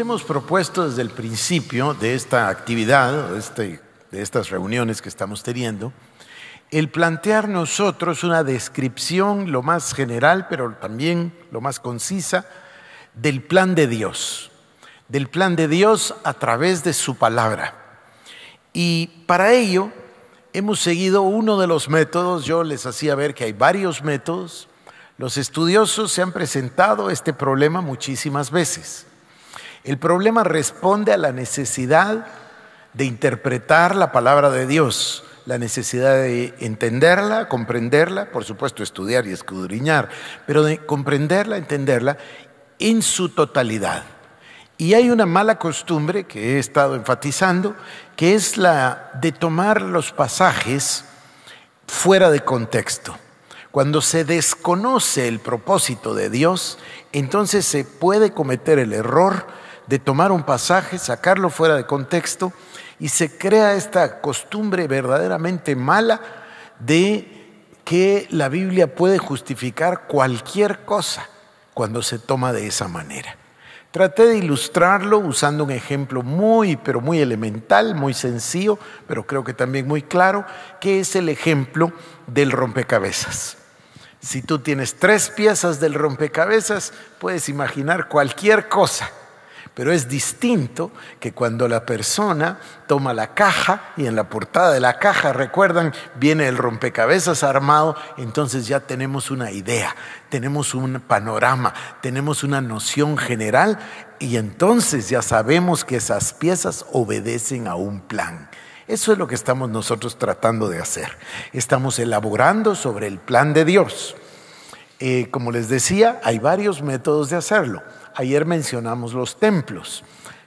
hemos propuesto desde el principio de esta actividad, de, este, de estas reuniones que estamos teniendo, el plantear nosotros una descripción lo más general, pero también lo más concisa, del plan de Dios, del plan de Dios a través de su palabra. Y para ello hemos seguido uno de los métodos, yo les hacía ver que hay varios métodos, los estudiosos se han presentado este problema muchísimas veces el problema responde a la necesidad de interpretar la palabra de Dios, la necesidad de entenderla, comprenderla, por supuesto estudiar y escudriñar, pero de comprenderla, entenderla en su totalidad. Y hay una mala costumbre que he estado enfatizando, que es la de tomar los pasajes fuera de contexto. Cuando se desconoce el propósito de Dios, entonces se puede cometer el error de tomar un pasaje, sacarlo fuera de contexto y se crea esta costumbre verdaderamente mala de que la Biblia puede justificar cualquier cosa cuando se toma de esa manera. Traté de ilustrarlo usando un ejemplo muy, pero muy elemental, muy sencillo, pero creo que también muy claro, que es el ejemplo del rompecabezas. Si tú tienes tres piezas del rompecabezas, puedes imaginar cualquier cosa pero es distinto que cuando la persona toma la caja y en la portada de la caja, recuerdan, viene el rompecabezas armado, entonces ya tenemos una idea, tenemos un panorama, tenemos una noción general y entonces ya sabemos que esas piezas obedecen a un plan. Eso es lo que estamos nosotros tratando de hacer. Estamos elaborando sobre el plan de Dios. Eh, como les decía, hay varios métodos de hacerlo. Ayer mencionamos los templos.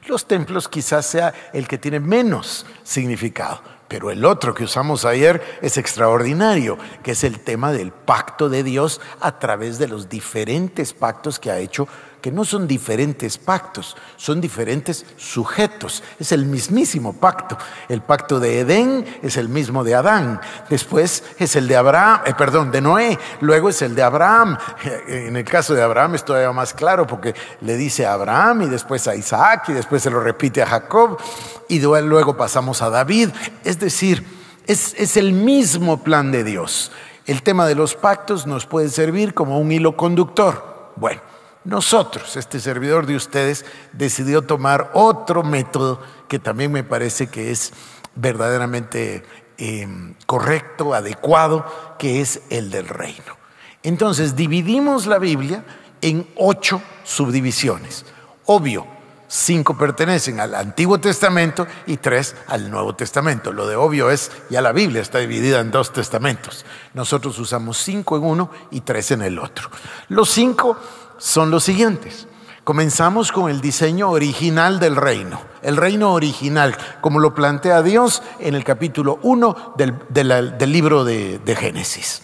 Los templos quizás sea el que tiene menos significado, pero el otro que usamos ayer es extraordinario, que es el tema del pacto de Dios a través de los diferentes pactos que ha hecho no son diferentes pactos, son diferentes sujetos. Es el mismísimo pacto. El pacto de Edén es el mismo de Adán. Después es el de Abraham, eh, perdón, de Noé. Luego es el de Abraham. En el caso de Abraham es todavía más claro porque le dice a Abraham y después a Isaac y después se lo repite a Jacob y luego pasamos a David. Es decir, es, es el mismo plan de Dios. El tema de los pactos nos puede servir como un hilo conductor. Bueno. Nosotros, este servidor de ustedes, decidió tomar otro método que también me parece que es verdaderamente em, correcto, adecuado, que es el del reino. Entonces, dividimos la Biblia en ocho subdivisiones. Obvio, cinco pertenecen al Antiguo Testamento y tres al Nuevo Testamento. Lo de obvio es, ya la Biblia está dividida en dos testamentos. Nosotros usamos cinco en uno y tres en el otro. Los cinco son los siguientes. Comenzamos con el diseño original del reino, el reino original, como lo plantea Dios en el capítulo 1 del, libro de, de Génesis.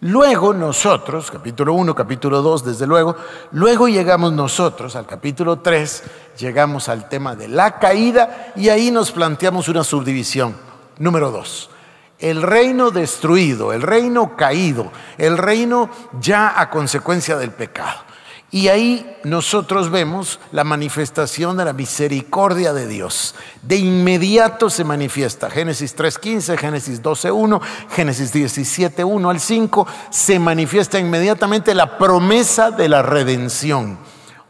Luego nosotros, capítulo 1, capítulo 2, desde luego, luego llegamos nosotros al capítulo 3, llegamos al tema de la caída y ahí nos planteamos una subdivisión. Número 2, el reino destruido, el reino caído, el reino ya a consecuencia del pecado. Y ahí nosotros vemos la manifestación de la misericordia de Dios. De inmediato se manifiesta. Génesis 3.15, Génesis 12.1, Génesis 17.1 al 5, se manifiesta inmediatamente la promesa de la redención.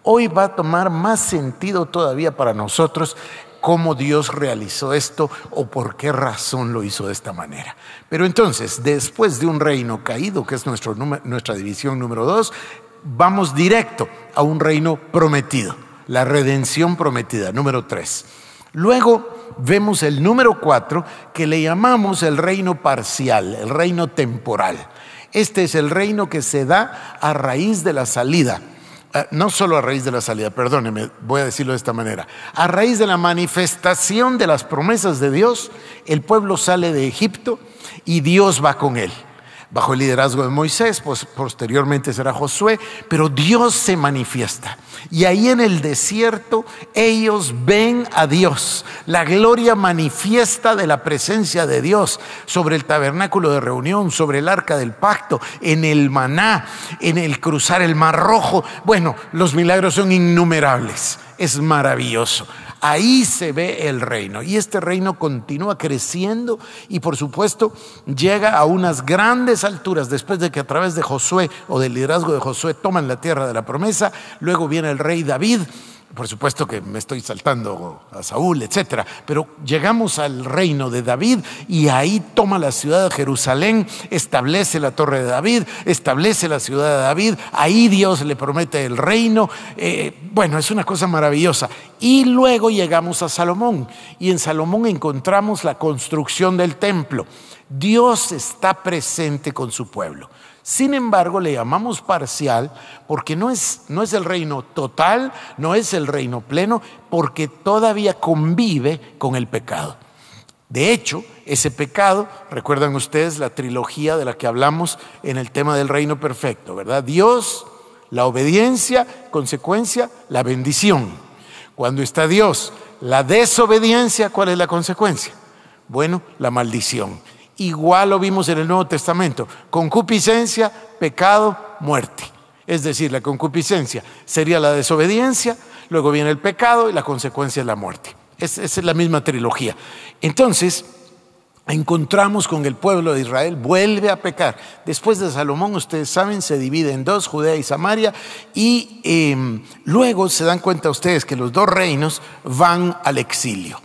Hoy va a tomar más sentido todavía para nosotros cómo Dios realizó esto o por qué razón lo hizo de esta manera. Pero entonces, después de un reino caído, que es nuestro, nuestra división número dos, vamos directo a un reino prometido, la redención prometida, número tres. Luego vemos el número cuatro que le llamamos el reino parcial, el reino temporal. Este es el reino que se da a raíz de la salida. Eh, no solo a raíz de la salida, perdóneme, voy a decirlo de esta manera. A raíz de la manifestación de las promesas de Dios, el pueblo sale de Egipto y Dios va con él bajo el liderazgo de Moisés, pues posteriormente será Josué, pero Dios se manifiesta. Y ahí en el desierto ellos ven a Dios, la gloria manifiesta de la presencia de Dios sobre el tabernáculo de reunión, sobre el arca del pacto, en el maná, en el cruzar el mar rojo. Bueno, los milagros son innumerables, es maravilloso. Ahí se ve el reino. Y este reino continúa creciendo y por supuesto llega a unas grandes alturas después de que a través de Josué o del liderazgo de Josué toman la tierra de la promesa. Luego viene el rey David por supuesto que me estoy saltando a Saúl, etcétera, pero llegamos al reino de David y ahí toma la ciudad de Jerusalén, establece la torre de David, establece la ciudad de David, ahí Dios le promete el reino. Eh, bueno, es una cosa maravillosa. Y luego llegamos a Salomón y en Salomón encontramos la construcción del templo. Dios está presente con su pueblo. Sin embargo, le llamamos parcial porque no es, no es el reino total, no es el reino pleno, porque todavía convive con el pecado. De hecho, ese pecado, recuerdan ustedes la trilogía de la que hablamos en el tema del reino perfecto, ¿verdad? Dios, la obediencia, consecuencia, la bendición. Cuando está Dios, la desobediencia, ¿cuál es la consecuencia? Bueno, la maldición. Igual lo vimos en el Nuevo Testamento. Concupiscencia, pecado, muerte. Es decir, la concupiscencia sería la desobediencia, luego viene el pecado y la consecuencia es la muerte. Esa es la misma trilogía. Entonces, encontramos con el pueblo de Israel, vuelve a pecar. Después de Salomón, ustedes saben, se divide en dos, Judea y Samaria, y em, luego se dan cuenta ustedes que los dos reinos van al exilio.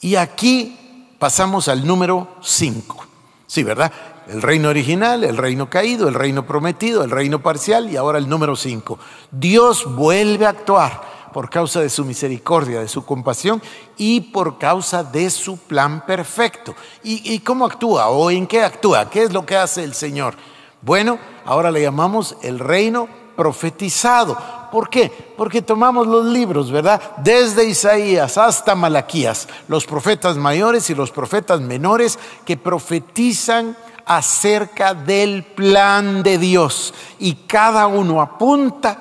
Y aquí pasamos al número 5. Sí, ¿verdad? El reino original, el reino caído, el reino prometido, el reino parcial y ahora el número 5. Dios vuelve a actuar por causa de su misericordia, de su compasión y por causa de su plan perfecto. ¿Y, cómo actúa o en qué actúa? ¿Qué es lo que hace el Señor? Bueno, ahora le llamamos el reino profetizado. ¿Por qué? Porque tomamos los libros, ¿verdad? Desde Isaías hasta Malaquías, los profetas mayores y los profetas menores que profetizan acerca del plan de Dios y cada uno apunta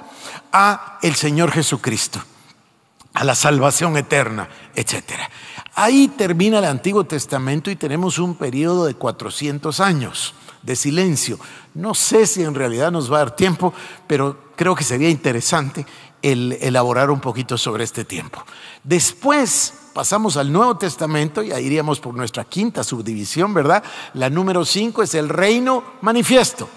a el Señor Jesucristo, a la salvación eterna, etcétera. Ahí termina el Antiguo Testamento y tenemos un periodo de 400 años de silencio. No sé si en realidad nos va a dar tiempo, pero creo que sería interesante elaborar un poquito sobre este tiempo. Después pasamos al Nuevo Testamento y ahí iríamos por nuestra quinta subdivisión, ¿verdad? La número cinco es el reino manifiesto,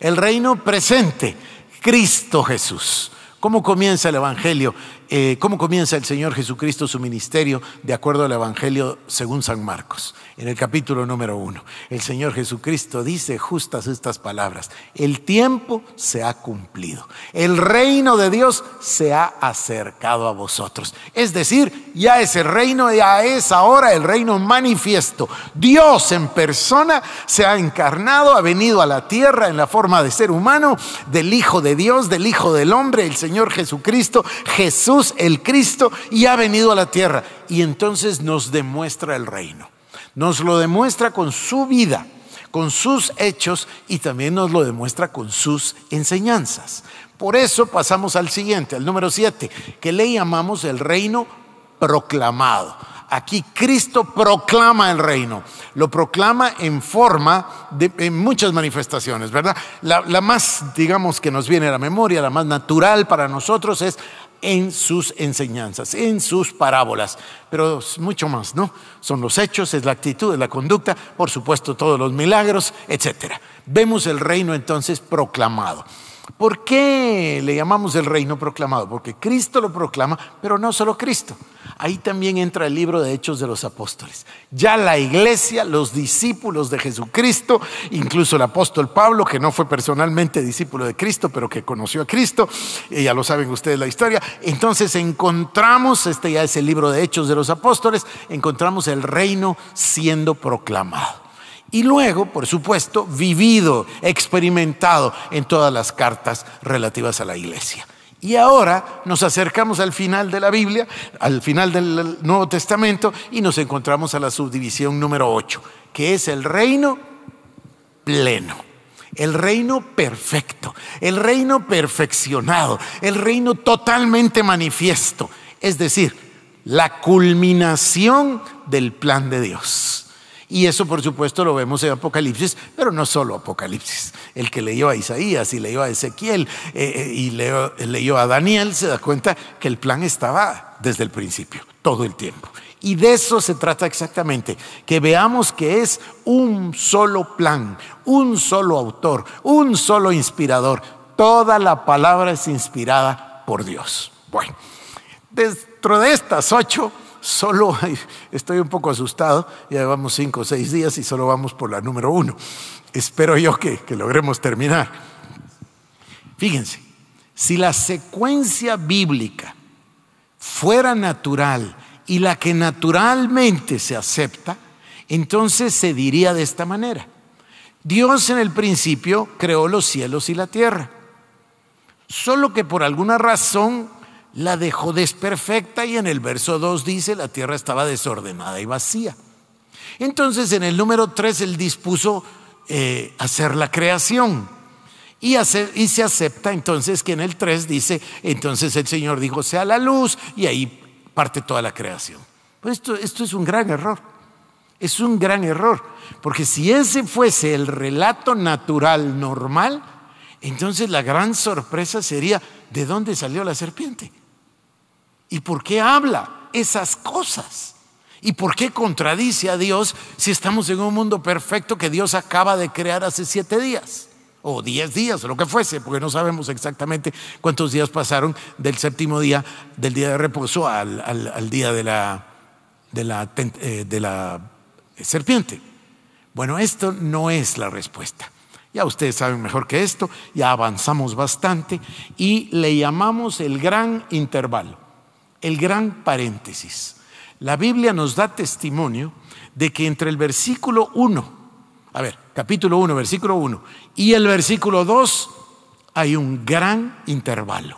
el reino presente, Cristo Jesús. ¿Cómo comienza el Evangelio? Eh, cómo comienza el Señor Jesucristo su ministerio de acuerdo al Evangelio según San Marcos, en el capítulo número uno. El Señor Jesucristo dice justas estas palabras, el tiempo se ha cumplido, el reino de Dios se ha acercado a vosotros. Es decir, ya ese reino, ya es ahora el reino manifiesto. Dios en persona se ha encarnado, ha venido a la tierra en la forma de ser humano, del Hijo de Dios, del Hijo del Hombre, el Señor Jesucristo, Jesús el Cristo, y ha venido a la tierra. Y entonces nos demuestra el reino. Nos lo demuestra con su vida, con sus hechos y también nos lo demuestra con sus enseñanzas. Por eso pasamos al siguiente, al número 7, que le llamamos el reino proclamado. Aquí Cristo proclama el reino, lo proclama en forma de muchas manifestaciones, ¿verdad? La, la, más, digamos, que nos viene a la memoria, la más natural para nosotros es en sus enseñanzas, en sus parábolas, pero mucho más, ¿no? Son los hechos, es la actitud, es la conducta, por supuesto todos los milagros, etc. Vemos el reino entonces proclamado. ¿Por qué le llamamos el reino proclamado? Porque Cristo lo proclama, pero no solo Cristo. Ahí también entra el libro de Hechos de los Apóstoles. Ya la iglesia, los discípulos de Jesucristo, incluso el apóstol Pablo, que no fue personalmente discípulo de Cristo, pero que conoció a Cristo, eh, ya lo saben ustedes la historia. Entonces encontramos, este ya es el libro de Hechos de los Apóstoles, encontramos el reino siendo proclamado y luego, por supuesto, vivido, experimentado en todas las cartas relativas a la iglesia. Y ahora nos acercamos al final de la Biblia, al final del Nuevo Testamento, y nos encontramos a la subdivisión número 8, que es el reino pleno, el reino perfecto, el reino perfeccionado, el reino totalmente manifiesto, es decir, la culminación del plan de Dios y eso, por supuesto, lo vemos en Apocalipsis, pero no solo Apocalipsis. El que leyó a Isaías y leyó a Ezequiel eh, eh, y leyó a Daniel se da cuenta que el plan estaba desde el principio, todo el tiempo. Y de eso se trata exactamente, que veamos que es un solo plan, un solo autor, un solo inspirador. Toda la palabra es inspirada por Dios. Bueno, dentro de estas ocho solo estoy un poco asustado, ya llevamos cinco o seis días y solo vamos por la número uno. Espero yo que, que logremos terminar. Fíjense, si la secuencia bíblica fuera natural y la que naturalmente se acepta, entonces se diría de esta manera. Dios en el principio creó los cielos y la tierra. Solo que por alguna razón la dejó desperfecta y en el verso 2 dice, la tierra estaba desordenada y vacía. Entonces en el número 3 él dispuso eh, hacer la creación. Y, y se acepta entonces que en el 3 dice, entonces el Señor dijo, sea la luz, y ahí parte toda la creación. Pues esto, esto es un gran error, es un gran error, porque si ese fuese el relato natural normal, entonces la gran sorpresa sería, ¿de dónde salió la serpiente? ¿Y por qué habla esas cosas? ¿Y por qué contradice a Dios si estamos en un mundo perfecto que Dios acaba de crear hace siete días? O diez días, o lo que fuese, porque no sabemos exactamente cuántos días pasaron del séptimo día, del día de reposo al, día de la, de la, eh, de la serpiente. Bueno, esto no es la respuesta. Ya ustedes saben mejor que esto, ya avanzamos bastante y le llamamos el gran intervalo el gran paréntesis. La Biblia nos da testimonio de que entre el versículo 1, a ver, capítulo 1, versículo 1, y el versículo 2 hay un gran intervalo.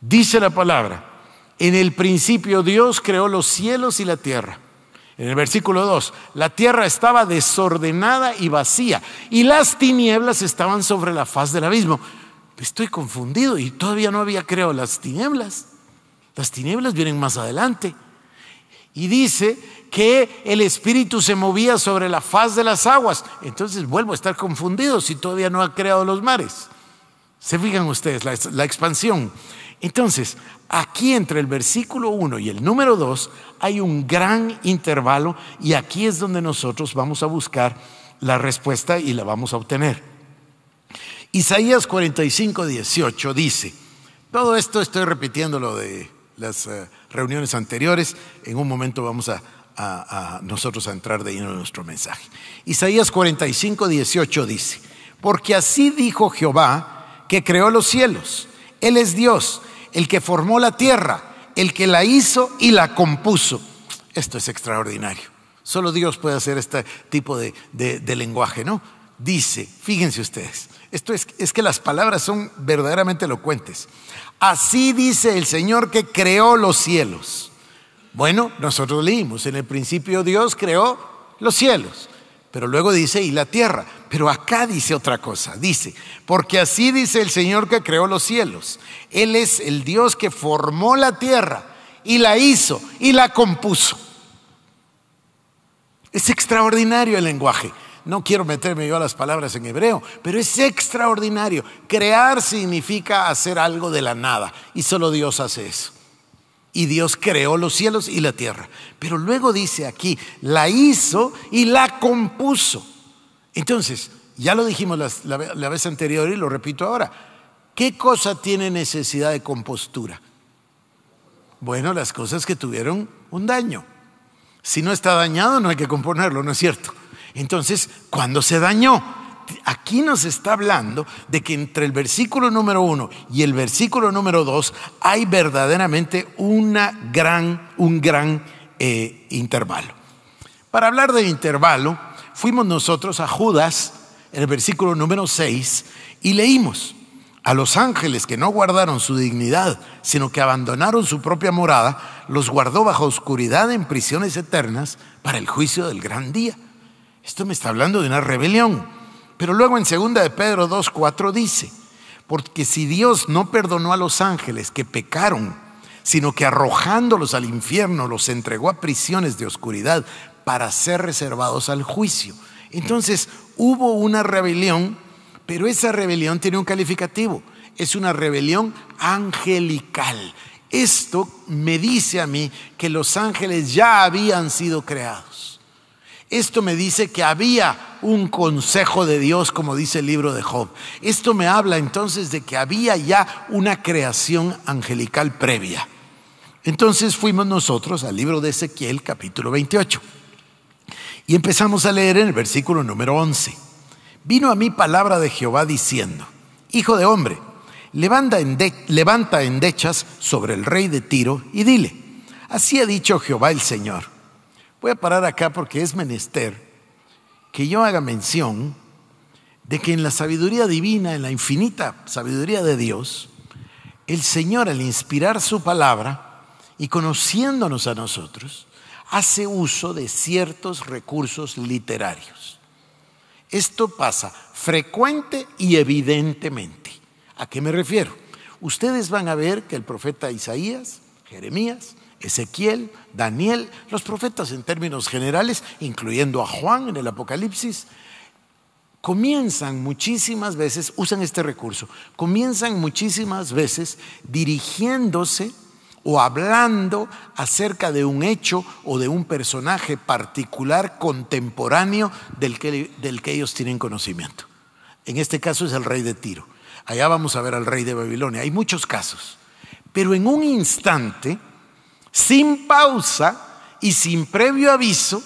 Dice la palabra, en el principio Dios creó los cielos y la tierra. En el versículo 2, la tierra estaba desordenada y vacía y las tinieblas estaban sobre la faz del abismo. Estoy confundido y todavía no había creado las tinieblas. Las tinieblas vienen más adelante. Y dice que el Espíritu se movía sobre la faz de las aguas. Entonces vuelvo a estar confundido si todavía no ha creado los mares. Se fijan ustedes la, expansión. Entonces, aquí entre el versículo 1 y el número 2 hay un gran intervalo y aquí es donde nosotros vamos a buscar la respuesta y la vamos a obtener. Isaías 45, 18 dice, todo esto estoy repitiendo lo de las eh, reuniones anteriores, en un momento vamos a, nosotros a entrar de lleno en nuestro mensaje. Isaías 45, 18 dice, porque así dijo Jehová que creó los cielos, Él es Dios, el que formó la tierra, el que la hizo y la compuso. Esto es extraordinario. Solo Dios puede hacer este tipo de, lenguaje, ¿no? Dice, fíjense ustedes, esto es, es que las palabras son verdaderamente elocuentes. Así dice el Señor que creó los cielos. Bueno, nosotros leímos, en el principio Dios creó los cielos, pero luego dice y la tierra. Pero acá dice otra cosa, dice, porque así dice el Señor que creó los cielos. Él es el Dios que formó la tierra y la hizo y la compuso. Es extraordinario el lenguaje. No quiero meterme yo a las palabras en hebreo, pero es extraordinario. Crear significa hacer algo de la nada y solo Dios hace eso. Y Dios creó los cielos y la tierra. Pero luego dice aquí, la hizo y la compuso. Entonces, ya lo dijimos la, vez anterior y lo repito ahora. ¿Qué cosa tiene necesidad de compostura? Bueno, las cosas que tuvieron un daño. Si no está dañado, no hay que componerlo, ¿no es cierto? Entonces, cuando se dañó, aquí nos está hablando de que entre el versículo número uno y el versículo número dos hay verdaderamente una gran, un gran eh, intervalo. Para hablar de intervalo, fuimos nosotros a Judas, en el versículo número seis y leímos a los ángeles que no guardaron su dignidad, sino que abandonaron su propia morada, los guardó bajo oscuridad en prisiones eternas para el juicio del gran día. Esto me está hablando de una rebelión. Pero luego en segunda de Pedro 2.4 dice, porque si Dios no perdonó a los ángeles que pecaron, sino que arrojándolos al infierno los entregó a prisiones de oscuridad para ser reservados al juicio. Entonces hubo una rebelión, pero esa rebelión tiene un calificativo. Es una rebelión angelical. Esto me dice a mí que los ángeles ya habían sido creados esto me dice que había un consejo de Dios, como dice el libro de Job. Esto me habla entonces de que había ya una creación angelical previa. Entonces fuimos nosotros al libro de Ezequiel capítulo 28 y empezamos a leer en el versículo número 11. Vino a mí palabra de Jehová diciendo, Hijo de hombre, levanta, levanta endechas sobre el rey de Tiro y dile, así ha dicho Jehová el Señor Voy a parar acá porque es menester que yo haga mención de que en la sabiduría divina, en la infinita sabiduría de Dios, el Señor al inspirar su palabra y conociéndonos a nosotros, hace uso de ciertos recursos literarios. Esto pasa frecuente y evidentemente. ¿A qué me refiero? Ustedes van a ver que el profeta Isaías, Jeremías, Ezequiel, Daniel, los profetas en términos generales, incluyendo a Juan en el Apocalipsis, comienzan muchísimas veces, usan este recurso, comienzan muchísimas veces dirigiéndose o hablando acerca de un hecho o de un personaje particular contemporáneo del que, del que ellos tienen conocimiento. En este caso es el rey de Tiro. Allá vamos a ver al rey de Babilonia. Hay muchos casos. Pero en un instante, sin pausa y sin previo aviso,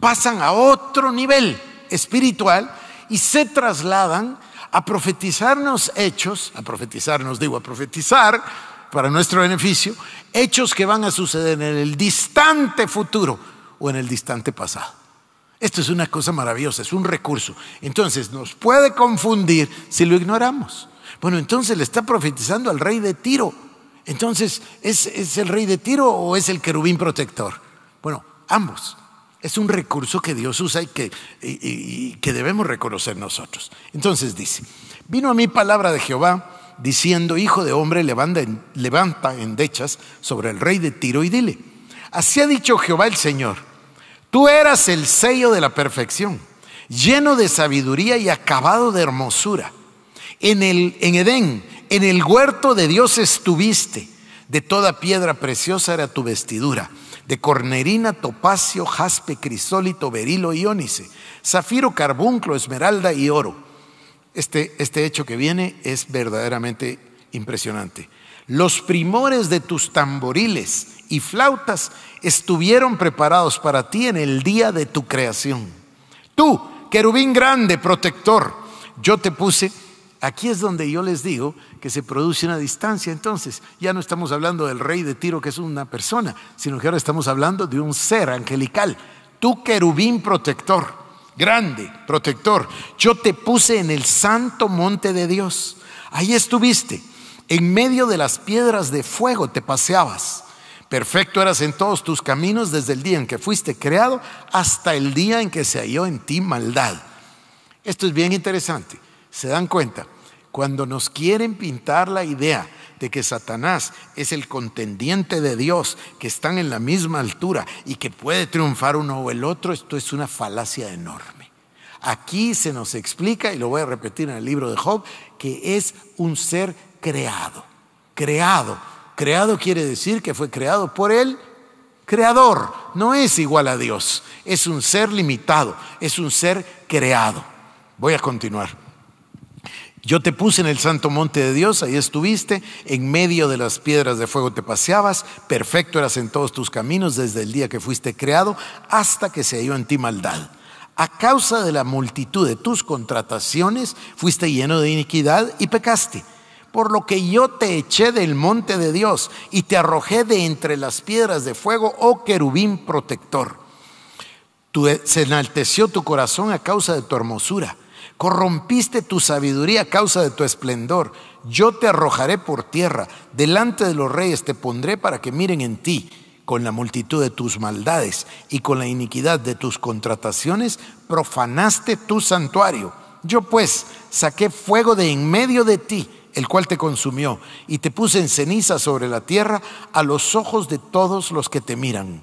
pasan a otro nivel espiritual y se trasladan a profetizarnos hechos, a profetizarnos digo, a profetizar para nuestro beneficio, hechos que van a suceder en el distante futuro o en el distante pasado. Esto es una cosa maravillosa, es un recurso. Entonces nos puede confundir si lo ignoramos. Bueno, entonces le está profetizando al rey de Tiro entonces, ¿es, el rey de Tiro o es el querubín protector? Bueno, ambos. Es un recurso que Dios usa y que, que debemos reconocer nosotros. Entonces dice, vino a mí palabra de Jehová diciendo, hijo de hombre, levanta, levanta endechas sobre el rey de Tiro y dile, así ha dicho Jehová el Señor, tú eras el sello de la perfección, lleno de sabiduría y acabado de hermosura. En, el, en Edén en el huerto de Dios estuviste. De toda piedra preciosa era tu vestidura. De cornerina, topacio, jaspe, crisólito, berilo y ónice. Zafiro, carbunclo, esmeralda y oro. Este, este hecho que viene es verdaderamente impresionante. Los primores de tus tamboriles y flautas estuvieron preparados para ti en el día de tu creación. Tú, querubín grande, protector, yo te puse Aquí es donde yo les digo que se produce una distancia. Entonces, ya no estamos hablando del rey de Tiro, que es una persona, sino que ahora estamos hablando de un ser angelical. Tú, querubín protector, grande, protector, yo te puse en el santo monte de Dios. Ahí estuviste, en medio de las piedras de fuego te paseabas. Perfecto eras en todos tus caminos desde el día en que fuiste creado hasta el día en que se halló en ti maldad. Esto es bien interesante. Se dan cuenta, cuando nos quieren pintar la idea de que Satanás es el contendiente de Dios, que están en la misma altura y que puede triunfar uno o el otro, esto es una falacia enorme. Aquí se nos explica, y lo voy a repetir en el libro de Job, que es un ser creado, creado. Creado quiere decir que fue creado por él creador, no es igual a Dios, es un ser limitado, es un ser creado. Voy a continuar. Yo te puse en el santo monte de Dios, ahí estuviste, en medio de las piedras de fuego te paseabas, perfecto eras en todos tus caminos desde el día que fuiste creado hasta que se halló en ti maldad. A causa de la multitud de tus contrataciones fuiste lleno de iniquidad y pecaste. Por lo que yo te eché del monte de Dios y te arrojé de entre las piedras de fuego, oh querubín protector. se enalteció tu corazón a causa de tu hermosura Corrompiste tu sabiduría a causa de tu esplendor. Yo te arrojaré por tierra. Delante de los reyes te pondré para que miren en ti con la multitud de tus maldades y con la iniquidad de tus contrataciones, profanaste tu santuario. Yo pues saqué fuego de en medio de ti, el cual te consumió, y te puse en ceniza sobre la tierra a los ojos de todos los que te miran.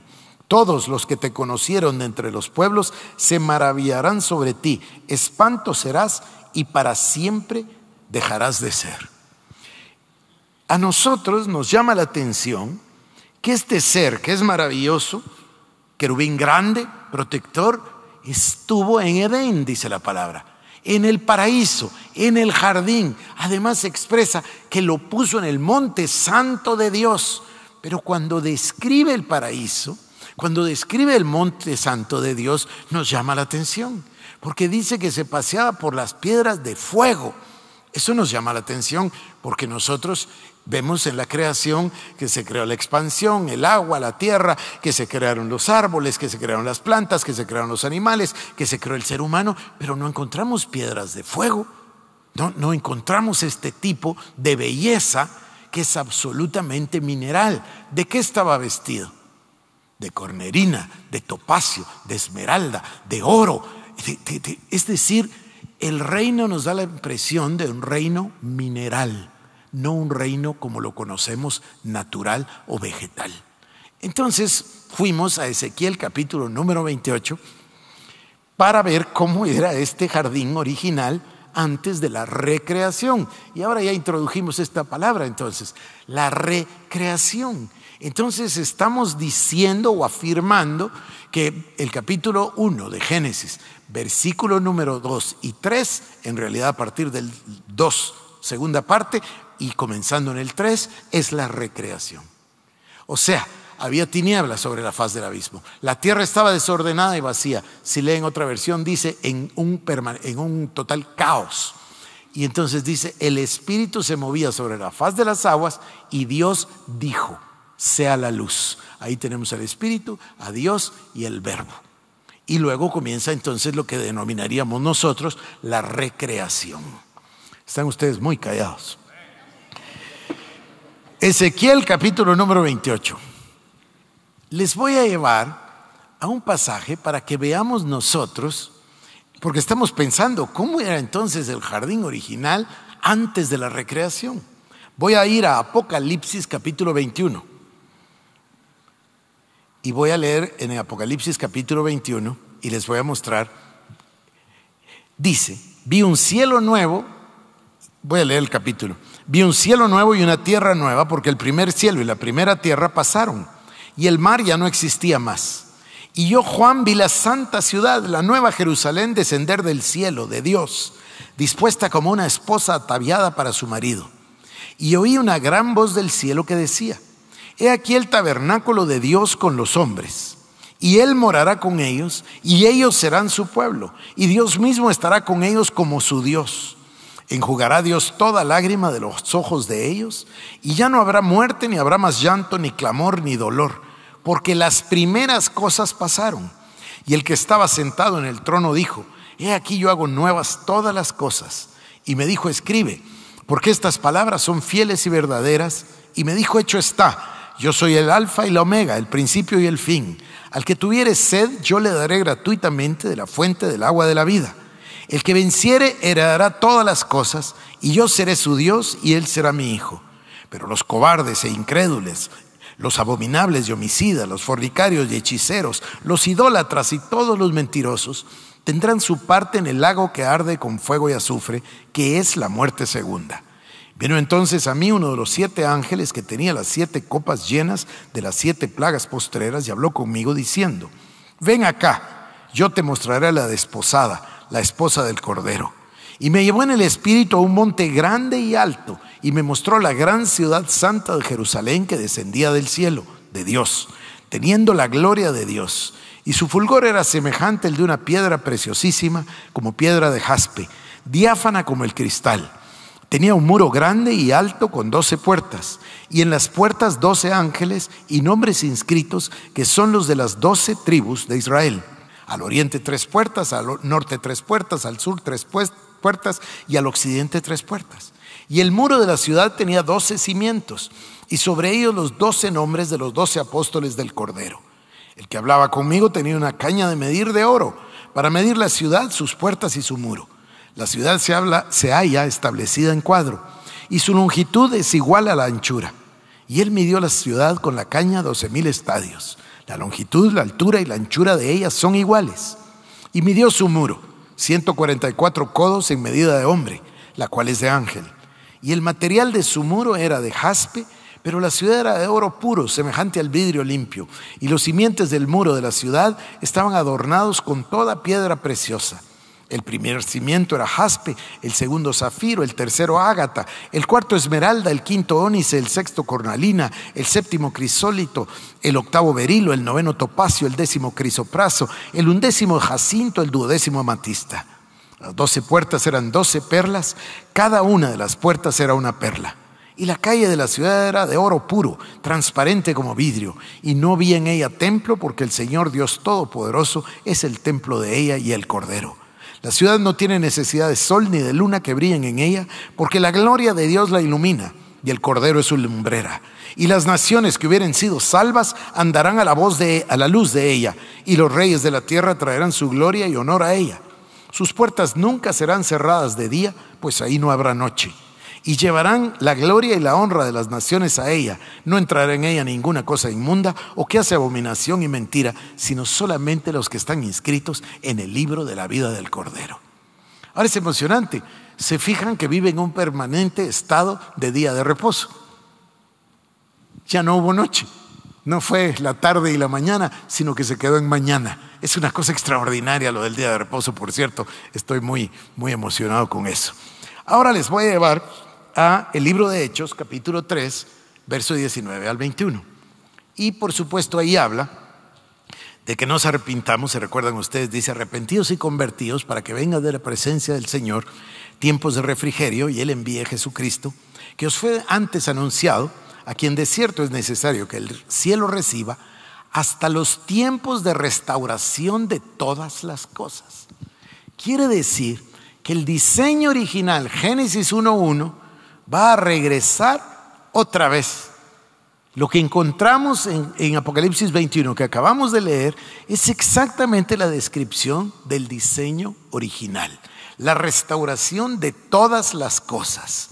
Todos los que te conocieron de entre los pueblos se maravillarán sobre ti, espanto serás y para siempre dejarás de ser. A nosotros nos llama la atención que este ser, que es maravilloso, querubín grande, protector, estuvo en Edén, dice la palabra, en el paraíso, en el jardín. Además expresa que lo puso en el monte santo de Dios. Pero cuando describe el paraíso, cuando describe el monte santo de Dios nos llama la atención, porque dice que se paseaba por las piedras de fuego. Eso nos llama la atención porque nosotros Vemos en la creación que se creó la expansión, el agua, la tierra, que se crearon los árboles, que se crearon las plantas, que se crearon los animales, que se creó el ser humano, pero no encontramos piedras de fuego, no, encontramos este tipo de belleza que es absolutamente mineral. ¿De qué estaba vestido? de cornerina, de topacio, de esmeralda, de oro. Es decir, el reino nos da la impresión de un reino mineral, no un reino como lo conocemos natural o vegetal. Entonces fuimos a Ezequiel capítulo número 28 para ver cómo era este jardín original antes de la recreación. Y ahora ya introdujimos esta palabra entonces, la recreación. Entonces estamos diciendo o afirmando que el capítulo 1 de Génesis, versículo número 2 y 3, en realidad a partir del 2, segunda parte, y comenzando en el 3, es la recreación. O sea, había tinieblas sobre la faz del abismo. La tierra estaba desordenada y vacía. Si leen otra versión, dice en un, en un total caos. Y entonces dice, el espíritu se movía sobre la faz de las aguas y Dios dijo sea la luz. Ahí tenemos al Espíritu, a Dios y el Verbo. Y luego comienza entonces lo que denominaríamos nosotros la recreación. Están ustedes muy callados. Ezequiel capítulo número 28. Les voy a llevar a un pasaje para que veamos nosotros, porque estamos pensando cómo era entonces el jardín original antes de la recreación. Voy a ir a Apocalipsis capítulo 21. Y voy a leer en el Apocalipsis capítulo 21 y les voy a mostrar. Dice, vi un cielo nuevo, voy a leer el capítulo, vi un cielo nuevo y una tierra nueva porque el primer cielo y la primera tierra pasaron y el mar ya no existía más. Y yo, Juan, vi la santa ciudad, la nueva Jerusalén, descender del cielo, de Dios, dispuesta como una esposa ataviada para su marido. Y oí una gran voz del cielo que decía, He aquí el tabernáculo de Dios con los hombres, y Él morará con ellos, y ellos serán su pueblo, y Dios mismo estará con ellos como su Dios. Enjugará Dios toda lágrima de los ojos de ellos, y ya no habrá muerte, ni habrá más llanto, ni clamor, ni dolor, porque las primeras cosas pasaron. Y el que estaba sentado en el trono dijo, He aquí yo hago nuevas todas las cosas. Y me dijo, escribe, porque estas palabras son fieles y verdaderas. Y me dijo, hecho está yo soy el alfa y la omega, el principio y el fin. Al que tuviere sed, yo le daré gratuitamente de la fuente del agua de la vida. El que venciere heredará todas las cosas, y yo seré su Dios y él será mi hijo. Pero los cobardes e incrédules, los abominables y homicidas, los fornicarios y hechiceros, los idólatras y todos los mentirosos, tendrán su parte en el lago que arde con fuego y azufre, que es la muerte segunda. Vino entonces a mí uno de los siete ángeles que tenía las siete copas llenas de las siete plagas postreras y habló conmigo diciendo, ven acá, yo te mostraré a la desposada, la esposa del Cordero. Y me llevó en el espíritu a un monte grande y alto y me mostró la gran ciudad santa de Jerusalén que descendía del cielo, de Dios, teniendo la gloria de Dios. Y su fulgor era semejante al de una piedra preciosísima como piedra de jaspe, diáfana como el cristal Tenía un muro grande y alto con doce puertas, y en las puertas doce ángeles y nombres inscritos que son los de las doce tribus de Israel. Al oriente tres puertas, al norte tres puertas, al sur tres pues-, puertas y al occidente tres puertas. Y el muro de la ciudad tenía doce cimientos, y sobre ellos los doce nombres de los doce apóstoles del Cordero. El que hablaba conmigo tenía una caña de medir de oro para medir la ciudad, sus puertas y su muro. La ciudad se, habla, se halla establecida en cuadro y su longitud es igual a la anchura. Y él midió la ciudad con la caña doce mil estadios. La longitud, la altura y la anchura de ella son iguales. Y midió su muro, 144 codos en medida de hombre, la cual es de ángel. Y el material de su muro era de jaspe, pero la ciudad era de oro puro, semejante al vidrio limpio. Y los simientes del muro de la ciudad estaban adornados con toda piedra preciosa. El primer cimiento era jaspe, el segundo zafiro, el tercero ágata, el cuarto esmeralda, el quinto ónice, el sexto cornalina, el séptimo crisólito, el octavo berilo, el noveno topacio, el décimo crisopraso, el undécimo jacinto, el duodécimo amatista. Las doce puertas eran doce perlas, cada una de las puertas era una perla. Y la calle de la ciudad era de oro puro, transparente como vidrio, y no vi en ella templo porque el Señor Dios Todopoderoso es el templo de ella y el Cordero. La ciudad no tiene necesidad de sol ni de luna que brillen en ella, porque la gloria de Dios la ilumina y el Cordero es su lumbrera. Y las naciones que hubieren sido salvas andarán a la voz de a la luz de ella, y los reyes de la tierra traerán su gloria y honor a ella. Sus puertas nunca serán cerradas de día, pues ahí no habrá noche y llevarán la gloria y la honra de las naciones a ella. No entrará en ella ninguna cosa inmunda o que hace abominación y mentira, sino solamente los que están inscritos en el libro de la vida del Cordero. Ahora es emocionante. Se fijan que vive en un permanente estado de día de reposo. Ya no hubo noche. No fue la tarde y la mañana, sino que se quedó en mañana. Es una cosa extraordinaria lo del día de reposo, por cierto. Estoy muy, muy emocionado con eso. Ahora les voy a llevar el libro de Hechos, capítulo 3, verso 19 al 21. Y por supuesto ahí habla de que nos arrepintamos, se recuerdan ustedes, dice arrepentidos y convertidos para que venga de la presencia del Señor tiempos de refrigerio y Él envíe a Jesucristo, que os fue antes anunciado, a quien de cierto es necesario que el cielo reciba hasta los tiempos de restauración de todas las cosas. Quiere decir que el diseño original, Génesis 1.1, va a regresar otra vez. Lo que encontramos en, Apocalipsis 21 que acabamos de leer es exactamente la descripción del diseño original, la restauración de todas las cosas.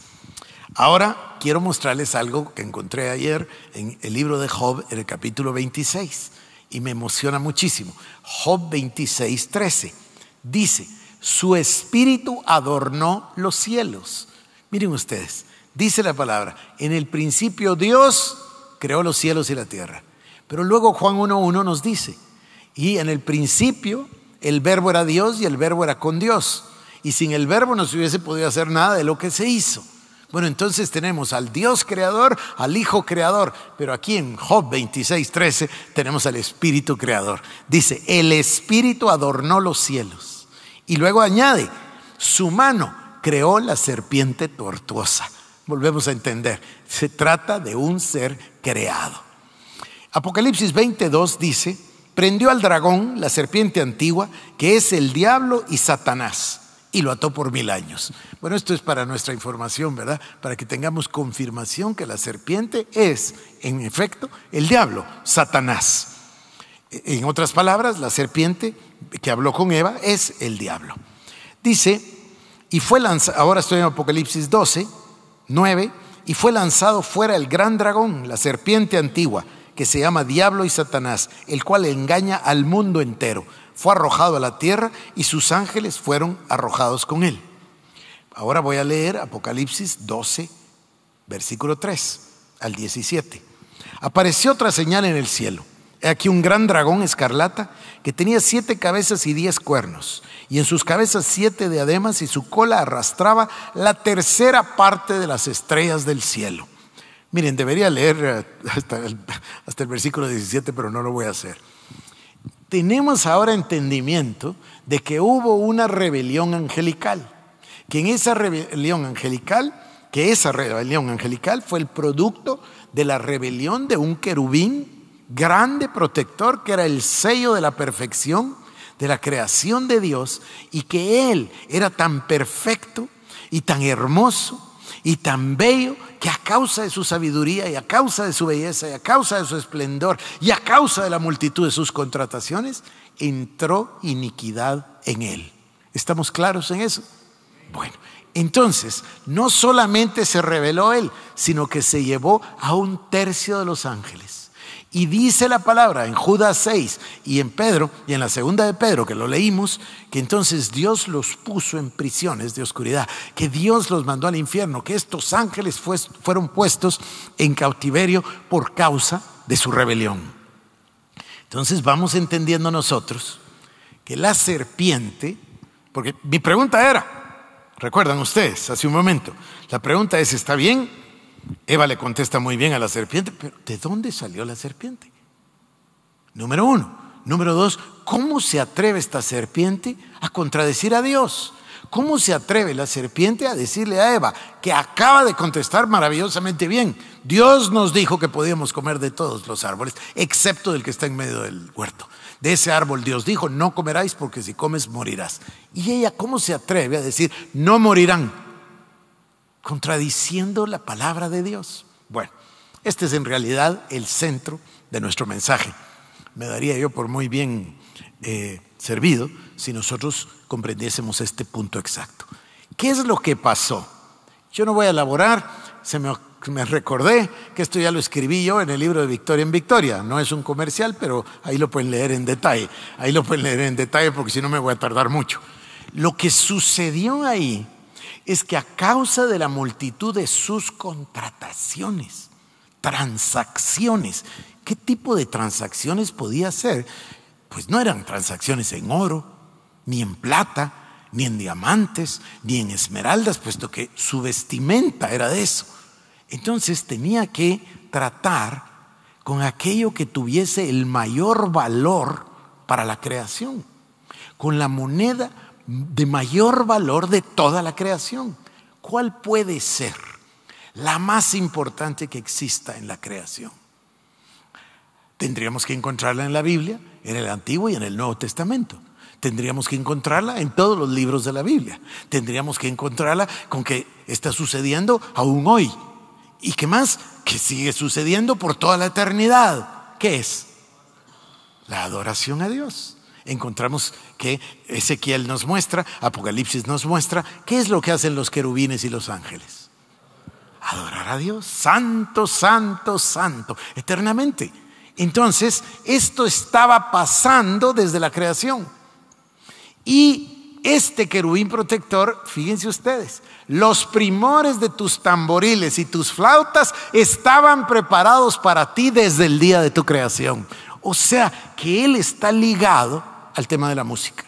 Ahora quiero mostrarles algo que encontré ayer en el libro de Job, en el capítulo 26, y me emociona muchísimo. Job 26, 13 dice, su espíritu adornó los cielos Miren ustedes, dice la palabra, en el principio Dios creó los cielos y la tierra. Pero luego Juan 1.1 nos dice, y en el principio el verbo era Dios y el verbo era con Dios. Y sin el verbo no se hubiese podido hacer nada de lo que se hizo. Bueno, entonces tenemos al Dios creador, al Hijo creador, pero aquí en Job 26, 13 tenemos al Espíritu creador. Dice, el Espíritu adornó los cielos. Y luego añade, su mano creó la serpiente tortuosa. Volvemos a entender, se trata de un ser creado. Apocalipsis 22 dice, prendió al dragón, la serpiente antigua, que es el diablo y Satanás, y lo ató por mil años. Bueno, esto es para nuestra información, ¿verdad? Para que tengamos confirmación que la serpiente es, en efecto, el diablo, Satanás. En otras palabras, la serpiente que habló con Eva es el diablo. Dice y fue lanzado, ahora estoy en Apocalipsis 12, 9, y fue lanzado fuera el gran dragón, la serpiente antigua, que se llama Diablo y Satanás, el cual engaña al mundo entero. Fue arrojado a la tierra y sus ángeles fueron arrojados con él. Ahora voy a leer Apocalipsis 12, versículo 3 al 17. Apareció otra señal en el cielo. He aquí un gran dragón escarlata que tenía siete cabezas y diez cuernos y en sus cabezas siete diademas y su cola arrastraba la tercera parte de las estrellas del cielo. Miren, debería leer eh, hasta el, versículo 17, pero no lo voy a hacer. Tenemos ahora entendimiento de que hubo una rebelión angelical, que en esa rebelión angelical, que esa rebelión angelical fue el producto de la rebelión de un querubín grande protector que era el sello de la perfección de la creación de Dios y que Él era tan perfecto y tan hermoso y tan bello que a causa de su sabiduría y a causa de su belleza y a causa de su esplendor y a causa de la multitud de sus contrataciones, entró iniquidad en Él. ¿Estamos claros en eso? Bueno, entonces, no solamente se reveló Él, sino que se llevó a un tercio de los ángeles. Y dice la palabra en Judas 6 y en Pedro, y en la segunda de Pedro, que lo leímos, que entonces Dios los puso en prisiones de oscuridad, que Dios los mandó al infierno, que estos ángeles fue, fueron puestos en cautiverio por causa de su rebelión. Entonces vamos entendiendo nosotros que la serpiente, porque mi pregunta era, recuerdan ustedes hace un momento, la pregunta es, ¿está bien? Eva le contesta muy bien a la serpiente, pero ¿de dónde salió la serpiente? Número uno. Número dos, ¿cómo se atreve esta serpiente a contradecir a Dios? ¿Cómo se atreve la serpiente a decirle a Eva, que acaba de contestar maravillosamente bien, Dios nos dijo que podíamos comer de todos los árboles, excepto del que está en medio del huerto? De ese árbol Dios dijo, no comeráis porque si comes morirás. Y ella, ¿cómo se atreve a decir, no morirán? contradiciendo la palabra de Dios. Bueno, este es en realidad el centro de nuestro mensaje. Me daría yo por muy bien eh, servido si nosotros comprendiésemos este punto exacto. ¿Qué es lo que pasó? Yo no voy a elaborar, se me, me recordé que esto ya lo escribí yo en el libro de Victoria en Victoria. No es un comercial, pero ahí lo pueden leer en detalle. Ahí lo pueden leer en detalle porque si no me voy a tardar mucho. Lo que sucedió ahí es que a causa de la multitud de sus contrataciones, transacciones, ¿qué tipo de transacciones podía hacer? Pues no eran transacciones en oro, ni en plata, ni en diamantes, ni en esmeraldas, puesto que su vestimenta era de eso. Entonces tenía que tratar con aquello que tuviese el mayor valor para la creación, con la moneda de mayor valor de toda la creación. ¿Cuál puede ser la más importante que exista en la creación? Tendríamos que encontrarla en la Biblia, en el Antiguo y en el Nuevo Testamento. Tendríamos que encontrarla en todos los libros de la Biblia. Tendríamos que encontrarla con que está sucediendo aún hoy. ¿Y qué más? Que sigue sucediendo por toda la eternidad. ¿Qué es? La adoración a Dios encontramos que Ezequiel nos muestra, Apocalipsis nos muestra, ¿qué es lo que hacen los querubines y los ángeles? Adorar a Dios, santo, santo, santo, eternamente. Entonces, esto estaba pasando desde la creación. Y este querubín protector, fíjense ustedes, los primores de tus tamboriles y tus flautas estaban preparados para ti desde el día de tu creación. O sea, que Él está ligado al tema de la música.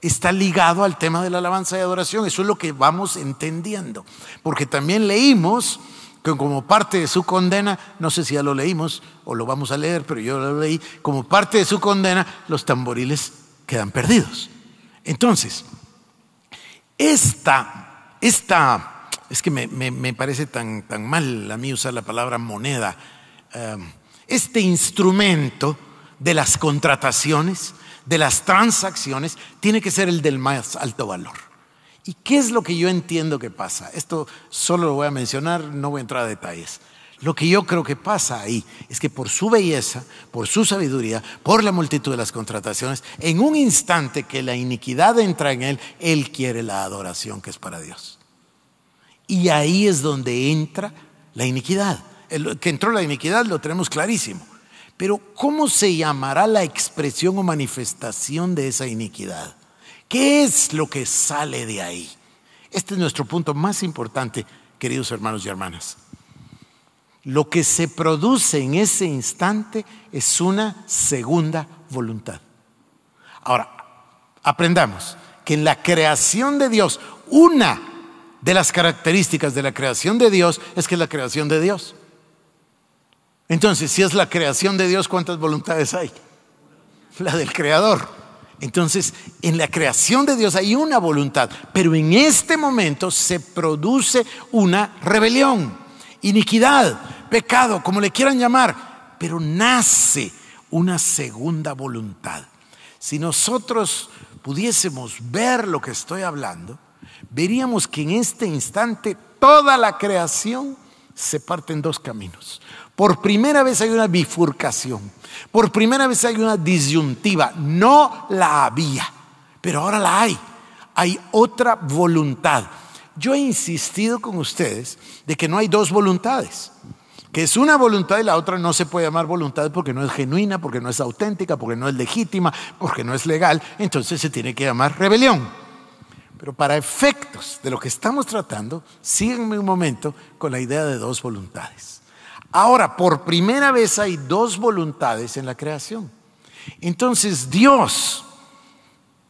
Está ligado al tema de la alabanza y adoración. Eso es lo que vamos entendiendo. Porque también leímos que como parte de su condena, no sé si ya lo leímos o lo vamos a leer, pero yo lo leí, como parte de su condena, los tamboriles quedan perdidos. Entonces, esta, esta, es que me, parece tan, tan, mal a mí usar la palabra moneda, eh, este instrumento de las contrataciones de las transacciones tiene que ser el del más alto valor. ¿Y qué es lo que yo entiendo que pasa? Esto solo lo voy a mencionar, no voy a entrar a detalles. Lo que yo creo que pasa ahí es que por su belleza, por su sabiduría, por la multitud de las contrataciones, en un instante que la iniquidad entra en él, él quiere la adoración que es para Dios. Y ahí es donde entra la iniquidad. que entró la iniquidad lo tenemos clarísimo. Pero ¿cómo se llamará la expresión o manifestación de esa iniquidad? ¿Qué es lo que sale de ahí? Este es nuestro punto más importante, queridos hermanos y hermanas. Lo que se produce en ese instante es una segunda voluntad. Ahora, aprendamos que en la creación de Dios, una de las características de la creación de Dios es que es la creación de Dios. Entonces, si es la creación de Dios, ¿cuántas voluntades hay? La del creador. Entonces, en la creación de Dios hay una voluntad, pero en este momento se produce una rebelión, iniquidad, pecado, como le quieran llamar, pero nace una segunda voluntad. Si nosotros pudiésemos ver lo que estoy hablando, veríamos que en este instante toda la creación se parte en dos caminos. Por primera vez hay una bifurcación. Por primera vez hay una disyuntiva. No la había, pero ahora la hay. Hay otra voluntad. Yo he insistido con ustedes de que no hay dos voluntades. Que es una voluntad y la otra no se puede llamar voluntad porque no es genuina, porque no es auténtica, porque no es legítima, porque no es legal. Entonces se tiene que llamar rebelión. Pero para efectos de lo que estamos tratando, síganme un momento con la idea de dos voluntades. Ahora, por primera vez hay dos voluntades en la creación. Entonces, Dios,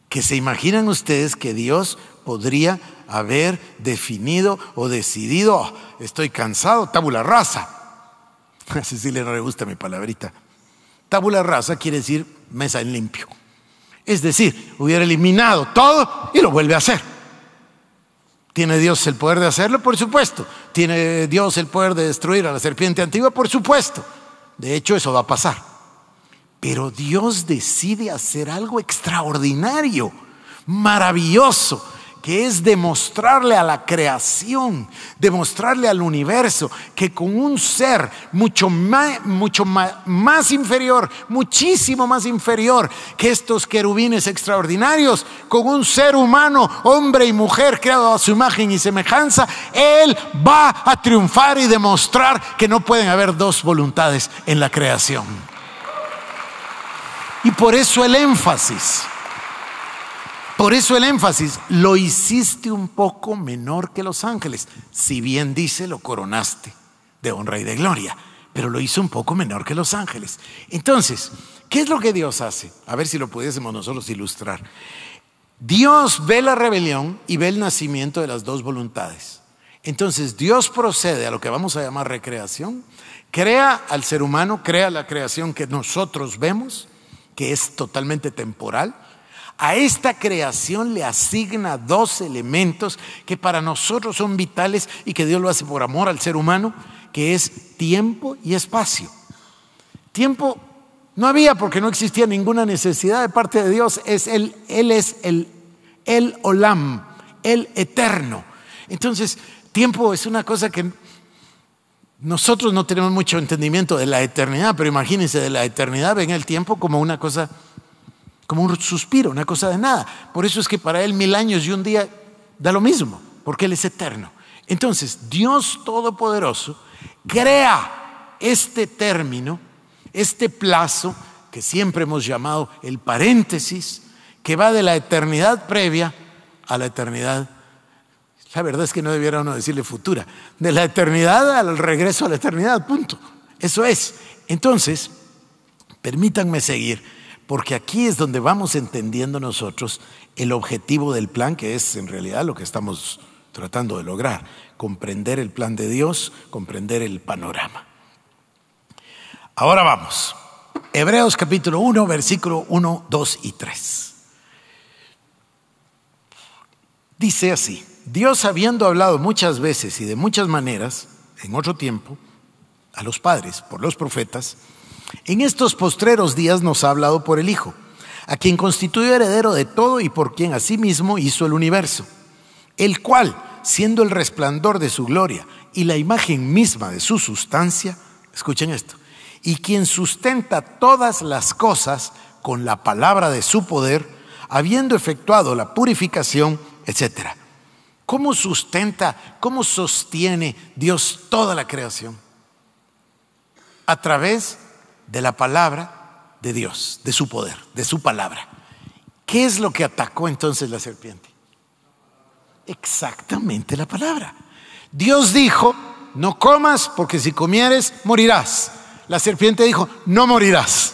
que se imaginan ustedes que Dios podría haber definido o decidido, oh, estoy cansado, tabula rasa. A Cecilia no le gusta mi palabrita. Tabula rasa quiere decir mesa en limpio. Es decir, hubiera eliminado todo y lo vuelve a hacer. ¿Tiene Dios el poder de hacerlo? Por supuesto. ¿Tiene Dios el poder de destruir a la serpiente antigua? Por supuesto. De hecho, eso va a pasar. Pero Dios decide hacer algo extraordinario, maravilloso, que es demostrarle a la creación, demostrarle al universo que con un ser mucho, más, mucho más, inferior, muchísimo más inferior que estos querubines extraordinarios, con un ser humano, hombre y mujer creado a su imagen y semejanza, Él va a triunfar y demostrar que no pueden haber dos voluntades en la creación. Y por eso el énfasis. Por eso el énfasis, lo hiciste un poco menor que los ángeles, si bien dice lo coronaste de honra y de gloria, pero lo hizo un poco menor que los ángeles. Entonces, ¿qué es lo que Dios hace? A ver si lo pudiésemos nosotros ilustrar. Dios ve la rebelión y ve el nacimiento de las dos voluntades. Entonces Dios procede a lo que vamos a llamar recreación, crea al ser humano, crea la creación que nosotros vemos, que es totalmente temporal, a esta creación le asigna dos elementos que para nosotros son vitales y que Dios lo hace por amor al ser humano, que es tiempo y espacio. Tiempo no había porque no existía ninguna necesidad de parte de Dios, es él, él es el el Olam, el eterno. Entonces, tiempo es una cosa que nosotros no tenemos mucho entendimiento de la eternidad, pero imagínense de la eternidad ven el tiempo como una cosa como un suspiro, una cosa de nada. Por eso es que para Él mil años y un día da lo mismo, porque Él es eterno. Entonces, Dios Todopoderoso crea este término, este plazo que siempre hemos llamado el paréntesis, que va de la eternidad previa a la eternidad. La verdad es que no debiera uno decirle futura. De la eternidad al regreso a la eternidad, punto. Eso es. Entonces, permítanme seguir porque aquí es donde vamos entendiendo nosotros el objetivo del plan, que es en realidad lo que estamos tratando de lograr, comprender el plan de Dios, comprender el panorama. Ahora vamos. Hebreos capítulo 1, versículo 1, 2 y 3. Dice así, Dios habiendo hablado muchas veces y de muchas maneras, en otro tiempo, a los padres por los profetas, en estos postreros días nos ha hablado por el Hijo, a quien constituyó heredero de todo y por quien asimismo hizo el universo, el cual, siendo el resplandor de su gloria y la imagen misma de su sustancia, escuchen esto, y quien sustenta todas las cosas con la palabra de su poder, habiendo efectuado la purificación, etc. ¿Cómo sustenta, cómo sostiene Dios toda la creación? A través de de la palabra de Dios, de su poder, de su palabra. ¿Qué es lo que atacó entonces la serpiente? Exactamente la palabra. Dios dijo, no comas porque si comieres morirás. La serpiente dijo, no morirás.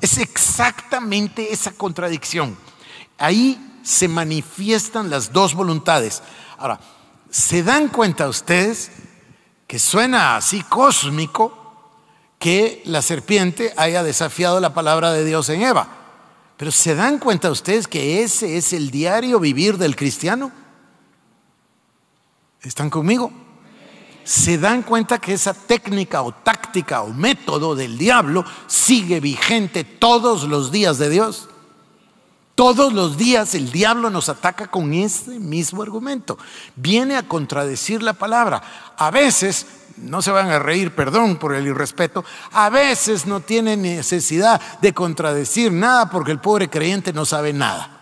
Es exactamente esa contradicción. Ahí se manifiestan las dos voluntades. Ahora, ¿se dan cuenta ustedes que suena así cósmico, que la serpiente haya desafiado la palabra de Dios en Eva. Pero ¿se dan cuenta ustedes que ese es el diario vivir del cristiano? ¿Están conmigo? ¿Se dan cuenta que esa técnica o táctica o método del diablo sigue vigente todos los días de Dios? Todos los días el diablo nos ataca con este mismo argumento. Viene a contradecir la palabra. A veces, no se van a reír, perdón por el irrespeto, a veces no tiene necesidad de contradecir nada porque el pobre creyente no sabe nada.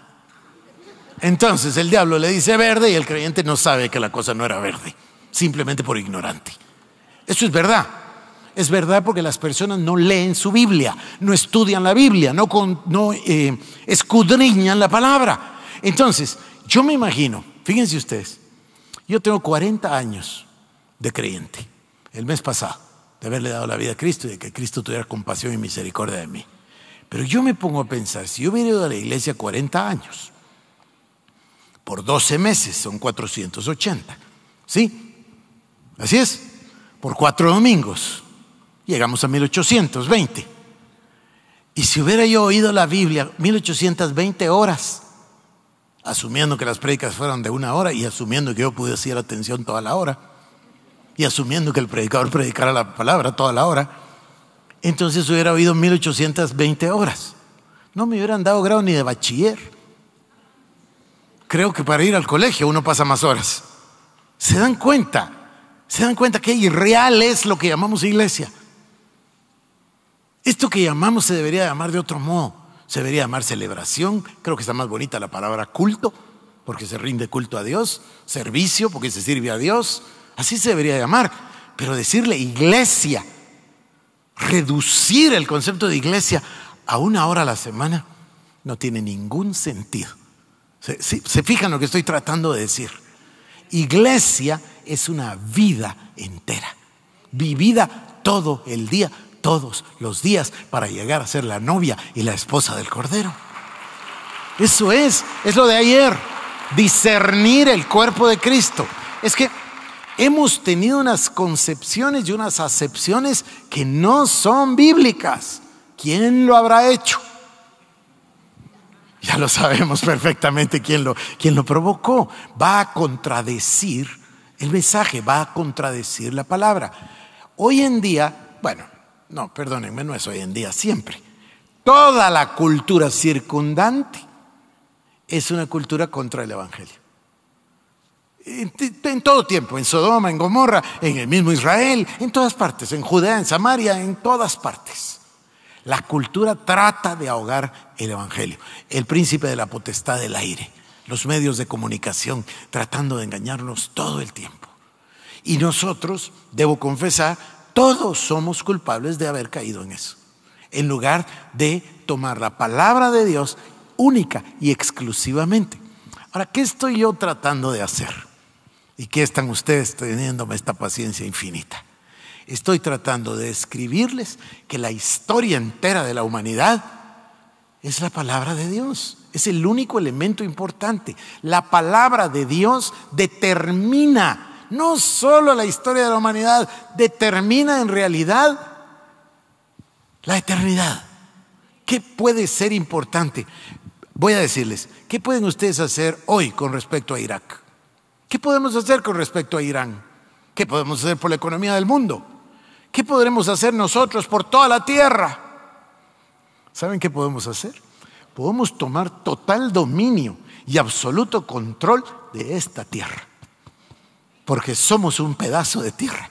Entonces el diablo le dice verde y el creyente no sabe que la cosa no era verde, simplemente por ignorante. Eso es verdad. Es verdad porque las personas no leen su Biblia, no estudian la Biblia, no, eh, escudriñan la palabra. Entonces, yo me imagino, fíjense ustedes, yo tengo 40 años de creyente, el mes pasado, de haberle dado la vida a Cristo y de que Cristo tuviera compasión y misericordia de mí. Pero yo me pongo a pensar, si yo hubiera ido a la iglesia 40 años, por 12 meses son 480, ¿sí? Así es, por cuatro domingos, llegamos a 1820. Y si hubiera yo oído la Biblia 1820 horas, asumiendo que las prédicas fueran de una hora y asumiendo que yo Pude hacer atención toda la hora, y asumiendo que el predicador predicara la palabra toda la hora, entonces hubiera oído 1820 horas. No me hubieran dado grado ni de bachiller. Creo que para ir al colegio uno pasa más horas. ¿Se dan cuenta? ¿Se dan cuenta que irreal es lo que llamamos iglesia? Esto que llamamos se debería llamar de otro modo. Se debería llamar celebración. Creo que está más bonita la palabra culto, porque se rinde culto a Dios. Servicio, porque se sirve a Dios. Así se debería llamar. Pero decirle iglesia, reducir el concepto de iglesia a una hora a la semana, no tiene ningún sentido. ¿Se, fijan lo que estoy tratando de decir? Iglesia es una vida entera, vivida todo el día todos los días para llegar a ser la novia y la esposa del Cordero. Eso es, es lo de ayer, discernir el cuerpo de Cristo. Es que hemos tenido unas concepciones y unas acepciones que no son bíblicas. ¿Quién lo habrá hecho? Ya lo sabemos perfectamente quién lo, quién lo provocó. Va a contradecir el mensaje, va a contradecir la palabra. Hoy en día, bueno, no, perdónenme, no es hoy en día, siempre. Toda la cultura circundante es una cultura contra el Evangelio. En todo tiempo, en Sodoma, en Gomorra, en el mismo Israel, en todas partes, en Judea, en Samaria, en todas partes. La cultura trata de ahogar el Evangelio. El príncipe de la potestad del aire, los medios de comunicación, tratando de engañarnos todo el tiempo. Y nosotros, debo confesar, todos somos culpables de haber caído en eso. En lugar de tomar la palabra de Dios única y exclusivamente. Ahora, ¿qué estoy yo tratando de hacer? ¿Y qué están ustedes teniéndome esta paciencia infinita? Estoy tratando de escribirles que la historia entera de la humanidad es la palabra de Dios. Es el único elemento importante. La palabra de Dios determina no solo la historia de la humanidad determina en realidad la eternidad. ¿Qué puede ser importante? Voy a decirles, ¿qué pueden ustedes hacer hoy con respecto a Irak? ¿Qué podemos hacer con respecto a Irán? ¿Qué podemos hacer por la economía del mundo? ¿Qué podremos hacer nosotros por toda la tierra? ¿Saben qué podemos hacer? Podemos tomar total dominio y absoluto control de esta tierra porque somos un pedazo de tierra,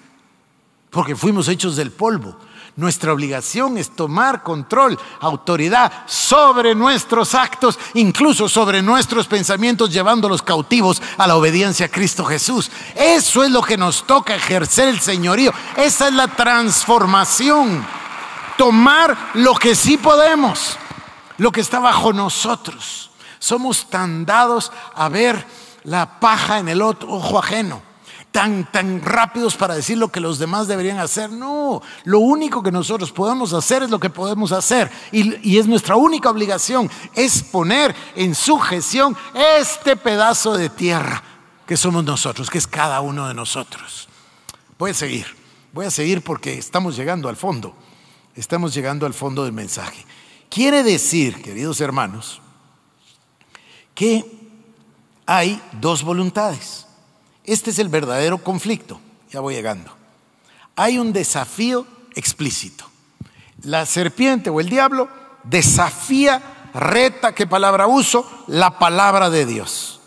porque fuimos hechos del polvo. Nuestra obligación es tomar control, autoridad sobre nuestros actos, incluso sobre nuestros pensamientos, llevándolos cautivos a la obediencia a Cristo Jesús. Eso es lo que nos toca ejercer el señorío. Esa es la transformación. Tomar lo que sí podemos, lo que está bajo nosotros. Somos tan dados a ver la paja en el ojo ajeno tan, rápidos para decir lo que los demás deberían hacer. No, lo único que nosotros podemos hacer es lo que podemos hacer. Y, y es nuestra única obligación, es poner en sujeción este pedazo de tierra que somos nosotros, que es cada uno de nosotros. Voy a seguir, voy a seguir porque estamos llegando al fondo. Estamos llegando al fondo del mensaje. Quiere decir, queridos hermanos, que hay dos voluntades. Este es el verdadero conflicto. Ya voy llegando. Hay un desafío explícito. La serpiente o el diablo desafía, reta, qué palabra uso, la palabra de Dios.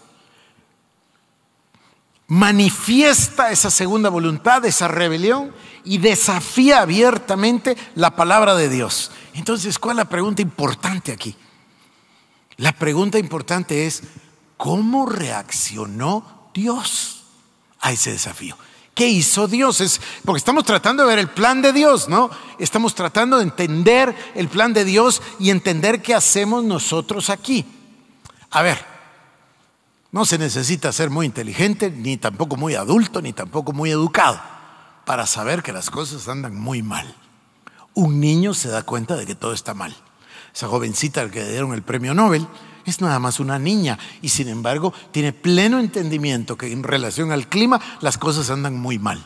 Manifiesta esa segunda voluntad, esa rebelión, y desafía abiertamente la palabra de Dios. Entonces, ¿cuál es la pregunta importante aquí? La pregunta importante es, ¿cómo reaccionó Dios? a ese desafío. ¿Qué hizo Dios? Es, porque estamos tratando de ver el plan de Dios, ¿no? Estamos tratando de entender el plan de Dios y entender qué hacemos nosotros aquí. A ver, no se necesita ser muy inteligente, ni tampoco muy adulto, ni tampoco muy educado, para saber que las cosas andan muy mal. Un niño se da cuenta de que todo está mal. Esa jovencita al que le dieron el premio Nobel, es nada más una niña y sin embargo tiene pleno entendimiento que en relación al clima las cosas andan muy mal.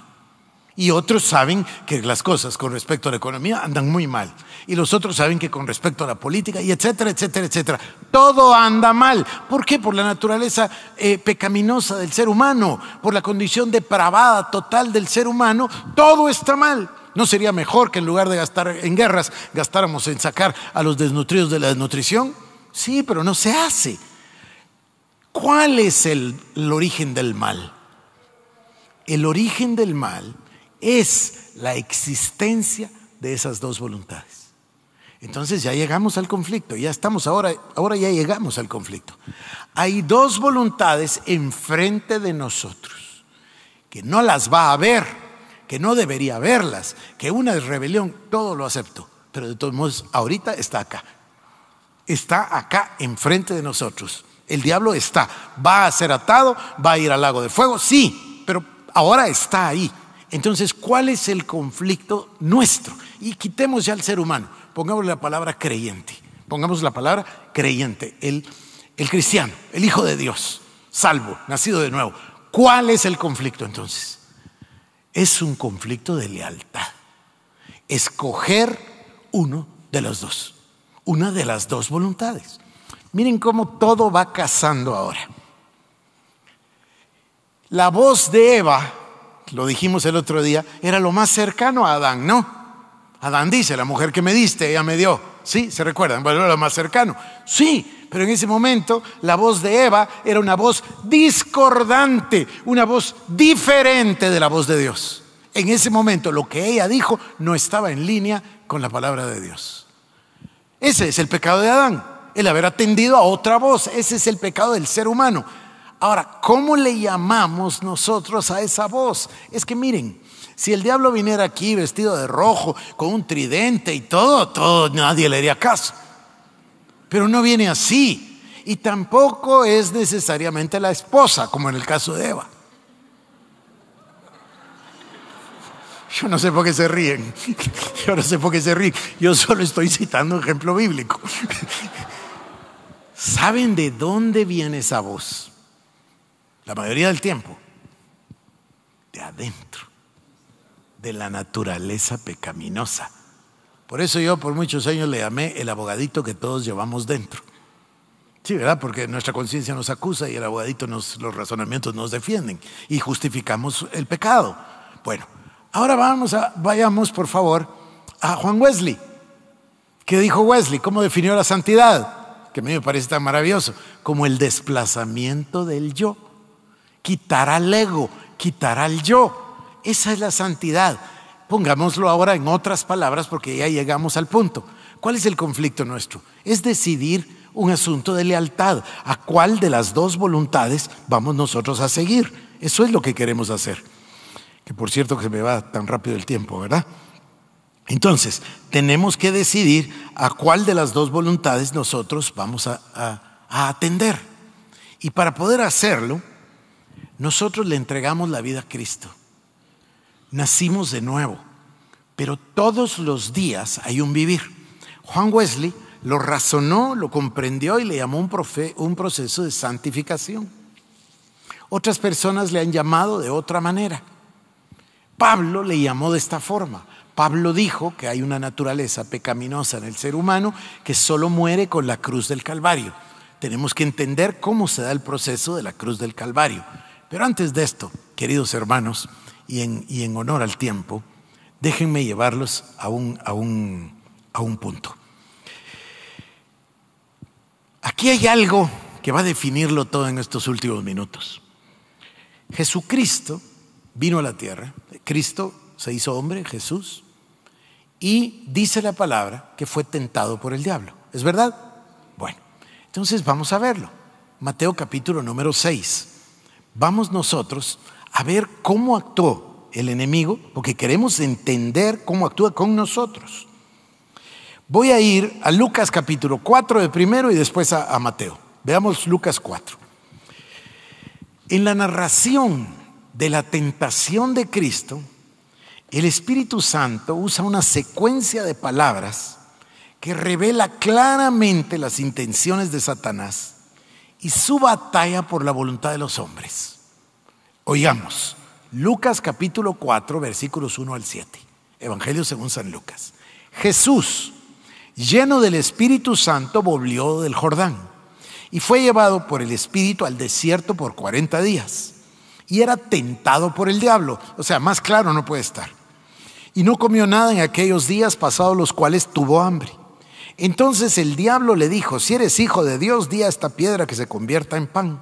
Y otros saben que las cosas con respecto a la economía andan muy mal. Y los otros saben que con respecto a la política, y etcétera, etcétera, etcétera. Todo anda mal. ¿Por qué? Por la naturaleza eh, pecaminosa del ser humano, por la condición depravada total del ser humano, todo está mal. ¿No sería mejor que en lugar de gastar en guerras, gastáramos en sacar a los desnutridos de la desnutrición? Sí, pero no se hace. ¿Cuál es el, origen del mal? El origen del mal es la existencia de esas dos voluntades. Entonces ya llegamos al conflicto, ya estamos ahora, ahora ya llegamos al conflicto. Hay dos voluntades enfrente de nosotros, que no las va a ver, que no debería verlas, que una es rebelión, todo lo acepto, pero de todos modos ahorita está acá, está acá enfrente de nosotros. El diablo está. Va a ser atado, va a ir al lago de fuego, sí, pero ahora está ahí. Entonces, ¿cuál es el conflicto nuestro? Y quitemos ya al ser humano, pongamos la palabra creyente, pongamos la palabra creyente, el, el cristiano, el hijo de Dios, salvo, nacido de nuevo. ¿Cuál es el conflicto entonces? Es un conflicto de lealtad. Escoger uno de los dos una de las dos voluntades. Miren cómo todo va cazando ahora. La voz de Eva, lo dijimos el otro día, era lo más cercano a Adán, ¿no? Adán dice, la mujer que me diste, ella me dio. Sí, se recuerdan, bueno, era lo más cercano. Sí, pero en ese momento la voz de Eva era una voz discordante, una voz diferente de la voz de Dios. En ese momento lo que ella dijo no estaba en línea con la palabra de Dios. Ese es el pecado de Adán, el haber atendido a otra voz. Ese es el pecado del ser humano. Ahora, ¿cómo le llamamos nosotros a esa voz? Es que miren, si el diablo viniera aquí vestido de rojo, con un tridente y todo, todo, nadie le haría caso. Pero no viene así. Y tampoco es necesariamente la esposa, como en el caso de Eva. Yo no sé por qué se ríen. Yo no sé por qué se ríen. Yo solo estoy citando un ejemplo bíblico. ¿Saben de dónde viene esa voz? La mayoría del tiempo. De adentro. De la naturaleza pecaminosa. Por eso yo por muchos años le llamé el abogadito que todos llevamos dentro. Sí, ¿verdad? Porque nuestra conciencia nos acusa y el abogadito nos, los razonamientos nos defienden y justificamos el pecado. Bueno, Ahora vamos a, vayamos, por favor, a Juan Wesley. ¿Qué dijo Wesley? ¿Cómo definió la santidad? Que a mí me parece tan maravilloso. Como el desplazamiento del yo. Quitar al ego, quitar al yo. Esa es la santidad. Pongámoslo ahora en otras palabras porque ya llegamos al punto. ¿Cuál es el conflicto nuestro? Es decidir un asunto de lealtad. ¿A cuál de las dos voluntades vamos nosotros a seguir? Eso es lo que queremos hacer que por cierto que se me va tan rápido el tiempo, ¿verdad? Entonces, tenemos que decidir a cuál de las dos voluntades nosotros vamos a, atender. Y para poder hacerlo, nosotros le entregamos la vida a Cristo. Nacimos de nuevo, pero todos los días hay un vivir. Juan Wesley lo razonó, lo comprendió y le llamó un, profe, un proceso de santificación. Otras personas le han llamado de otra manera. Pablo le llamó de esta forma. Pablo dijo que hay una naturaleza pecaminosa en el ser humano que solo muere con la cruz del Calvario. Tenemos que entender cómo se da el proceso de la cruz del Calvario. Pero antes de esto, queridos hermanos, y en, honor al tiempo, déjenme llevarlos a un punto. Aquí hay algo que va a definirlo todo en estos últimos minutos. Jesucristo vino a la tierra, Cristo se hizo hombre, Jesús, y dice la palabra que fue tentado por el diablo. ¿Es verdad? Bueno, entonces vamos a verlo. Mateo capítulo número 6. Vamos nosotros a ver cómo actuó el enemigo, porque queremos entender cómo actúa con nosotros. Voy a ir a Lucas capítulo 4 de primero y después a, Mateo. Veamos Lucas 4. En la narración de la tentación de Cristo, el Espíritu Santo usa una secuencia de palabras que revela claramente las intenciones de Satanás y su batalla por la voluntad de los hombres. Oigamos, Lucas capítulo 4, versículos 1 al 7, Evangelio según San Lucas. Jesús, lleno del Espíritu Santo, volvió del Jordán y fue llevado por el Espíritu al desierto por 40 días y era tentado por el diablo. O sea, más claro no puede estar. Y no comió nada en aquellos días pasados los cuales tuvo hambre. Entonces el diablo le dijo, si eres hijo de Dios, di a esta piedra que se convierta en pan.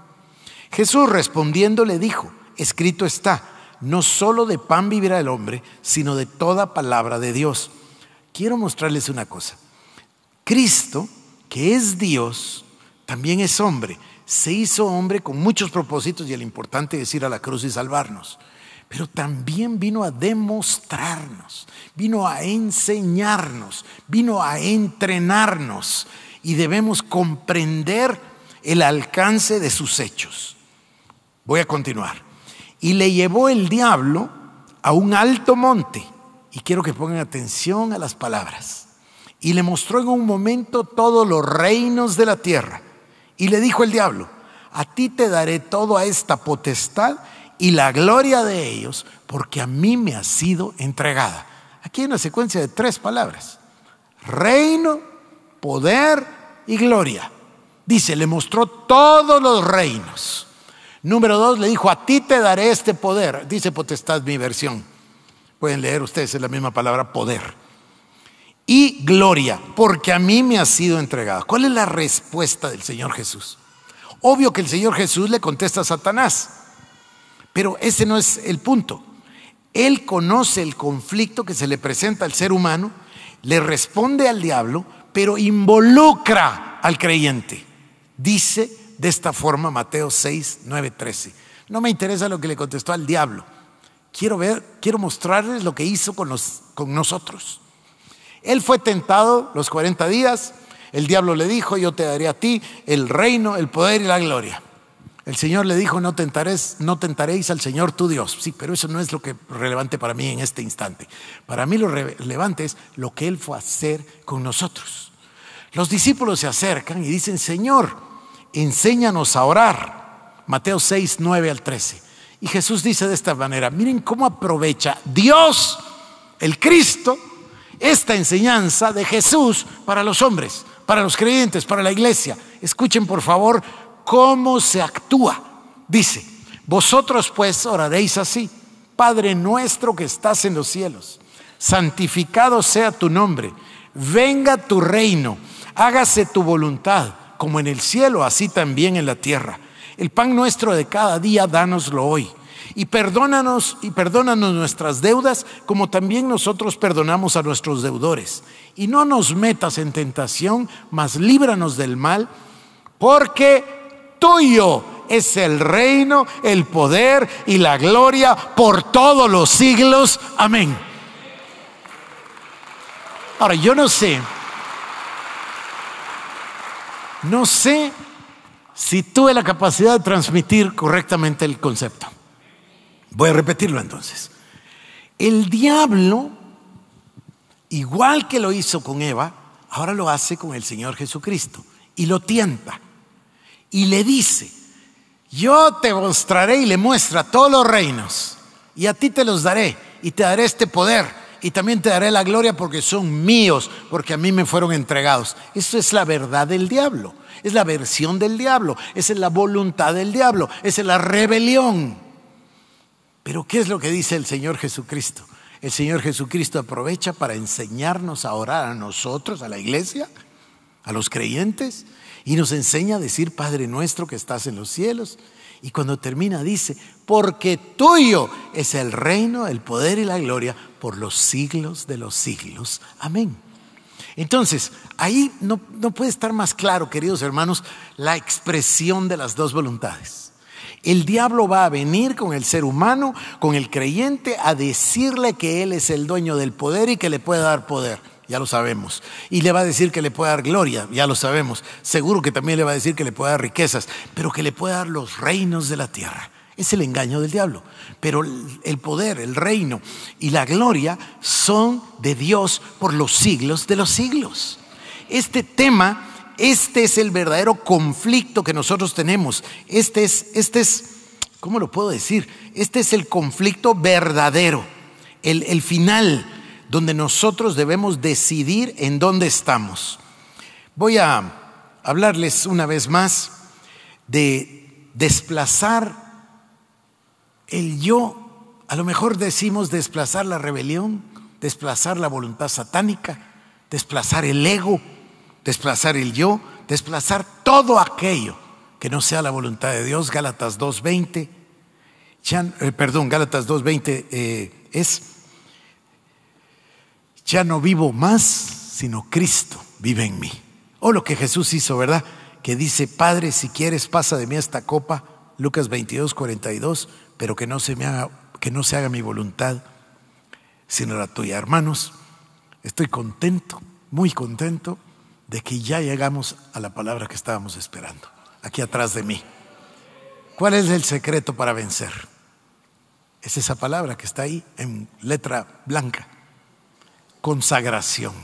Jesús respondiendo le dijo, escrito está, no solo de pan vivirá el hombre, sino de toda palabra de Dios. Quiero mostrarles una cosa. Cristo, que es Dios, también es hombre se hizo hombre con muchos propósitos y el importante es ir a la cruz y salvarnos. Pero también vino a demostrarnos, vino a enseñarnos, vino a entrenarnos y debemos comprender el alcance de sus hechos. Voy a continuar. Y le llevó el diablo a un alto monte. Y quiero que pongan atención a las palabras. Y le mostró en un momento todos los reinos de la tierra y le dijo el diablo, a ti te daré toda esta potestad y la gloria de ellos, porque a mí me ha sido entregada. Aquí hay una secuencia de tres palabras. Reino, poder y gloria. Dice, le mostró todos los reinos. Número dos, le dijo, a ti te daré este poder. Dice potestad mi versión. Pueden leer ustedes, es la misma palabra poder y gloria, porque a mí me ha sido entregada. ¿Cuál es la respuesta del Señor Jesús? Obvio que el Señor Jesús le contesta a Satanás, pero ese no es el punto. Él conoce el conflicto que se le presenta al ser humano, le responde al diablo, pero involucra al creyente. Dice de esta forma Mateo 6, 9, 13. No me interesa lo que le contestó al diablo. Quiero ver, quiero mostrarles lo que hizo con, los, con nosotros. Él fue tentado los 40 días, el diablo le dijo, yo te daré a ti el reino, el poder y la gloria. El Señor le dijo, no, tentaréis, no tentaréis al Señor tu Dios. Sí, pero eso no es lo que relevante para mí en este instante. Para mí lo relevante es lo que Él fue a hacer con nosotros. Los discípulos se acercan y dicen, Señor, enséñanos a orar. Mateo 6, 9 al 13. Y Jesús dice de esta manera, miren cómo aprovecha Dios, el Cristo, esta enseñanza de Jesús para los hombres, para los creyentes, para la iglesia. Escuchen por favor cómo se actúa. Dice, vosotros pues oraréis así, Padre nuestro que estás en los cielos, santificado sea tu nombre, venga tu reino, hágase tu voluntad, como en el cielo, así también en la tierra. El pan nuestro de cada día, dánoslo hoy y perdónanos y perdónanos nuestras deudas como también nosotros perdonamos a nuestros deudores. Y no nos metas en tentación, mas líbranos del mal, porque tuyo es el reino, el poder y la gloria por todos los siglos. Amén. Ahora, yo no sé, no sé si tuve la capacidad de transmitir correctamente el concepto. Voy a repetirlo entonces. El diablo, igual que lo hizo con Eva, ahora lo hace con el Señor Jesucristo y lo tienta y le dice, yo te mostraré y le muestra todos los reinos y a ti te los daré y te daré este poder y también te daré la gloria porque son míos, porque a mí me fueron entregados. Eso es la verdad del diablo, es la versión del diablo, es la voluntad del diablo, es la rebelión. Pero ¿qué es lo que dice el Señor Jesucristo? El Señor Jesucristo aprovecha para enseñarnos a orar a nosotros, a la iglesia, a los creyentes, y nos enseña a decir, Padre nuestro que estás en los cielos. Y cuando termina dice, porque tuyo es el reino, el poder y la gloria por los siglos de los siglos. Amén. Entonces, ahí no, no puede estar más claro, queridos hermanos, la expresión de las dos voluntades. El diablo va a venir con el ser humano, con el creyente, a decirle que él es el dueño del poder y que le puede dar poder. Ya lo sabemos. Y le va a decir que le puede dar gloria, ya lo sabemos. Seguro que también le va a decir que le puede dar riquezas, pero que le puede dar los reinos de la tierra. Es el engaño del diablo. Pero el poder, el reino y la gloria son de Dios por los siglos de los siglos. Este tema este es el verdadero conflicto que nosotros tenemos. Este es, este es, ¿cómo lo puedo decir? Este es el conflicto verdadero, el, el final, donde nosotros debemos decidir en dónde estamos. Voy a hablarles una vez más de desplazar el yo. A lo mejor decimos desplazar la rebelión, desplazar la voluntad satánica, desplazar el ego desplazar el yo, desplazar todo aquello que no sea la voluntad de Dios. Gálatas 2.20, eh, perdón, Gálatas 2.20 eh, es, ya no vivo más, sino Cristo vive en mí. O lo que Jesús hizo, ¿verdad? Que dice, Padre, si quieres, pasa de mí esta copa, Lucas 22, pero que no se me haga, que no se haga mi voluntad, sino la tuya. Hermanos, estoy contento, muy contento de que ya llegamos a la palabra que estábamos esperando, aquí atrás de mí. ¿Cuál es el secreto para vencer? Es esa palabra que está ahí en letra blanca, consagración.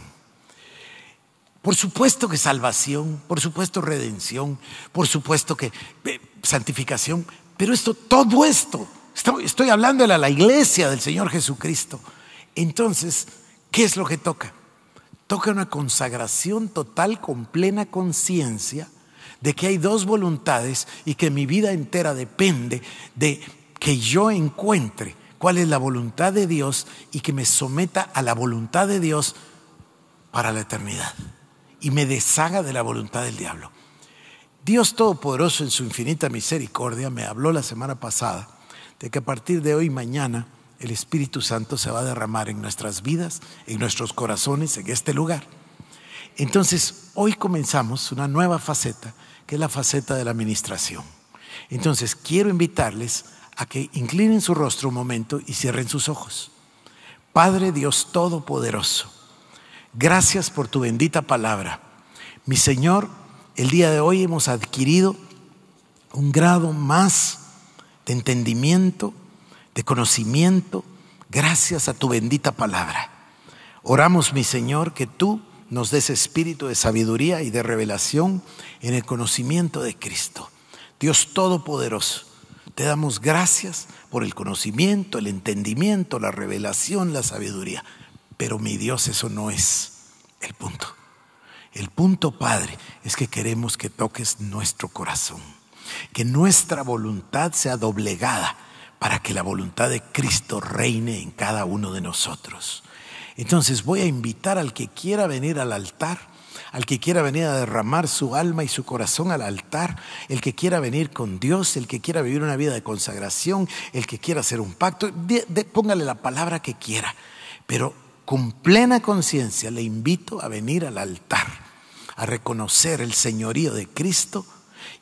Por supuesto que salvación, por supuesto redención, por supuesto que eh, santificación, pero esto, todo esto, estoy, hablando de la iglesia del Señor Jesucristo. Entonces, ¿qué es lo que toca? Toca una consagración total con plena conciencia de que hay dos voluntades y que mi vida entera depende de que yo encuentre cuál es la voluntad de Dios y que me someta a la voluntad de Dios para la eternidad y me deshaga de la voluntad del diablo. Dios Todopoderoso en su infinita misericordia me habló la semana pasada de que a partir de hoy mañana el Espíritu Santo se va a derramar en nuestras vidas, en nuestros corazones, en este lugar. Entonces, hoy comenzamos una nueva faceta, que es la faceta de la administración. Entonces, quiero invitarles a que inclinen su rostro un momento y cierren sus ojos. Padre Dios Todopoderoso, gracias por tu bendita palabra. Mi Señor, el día de hoy hemos adquirido un grado más de entendimiento, de conocimiento gracias a tu bendita palabra. Oramos, mi Señor, que tú nos des espíritu de sabiduría y de revelación en el conocimiento de Cristo. Dios Todopoderoso, te damos gracias por el conocimiento, el entendimiento, la revelación, la sabiduría. Pero mi Dios, eso no es el punto. El punto, Padre, es que queremos que toques nuestro corazón, que nuestra voluntad sea doblegada para que la voluntad de Cristo reine en cada uno de nosotros. Entonces voy a invitar al que quiera venir al altar, al que quiera venir a derramar su alma y su corazón al altar, el que quiera venir con Dios, el que quiera vivir una vida de consagración, el que quiera hacer un pacto, póngale la palabra que quiera, pero con plena conciencia le invito a venir al altar, a reconocer el señorío de Cristo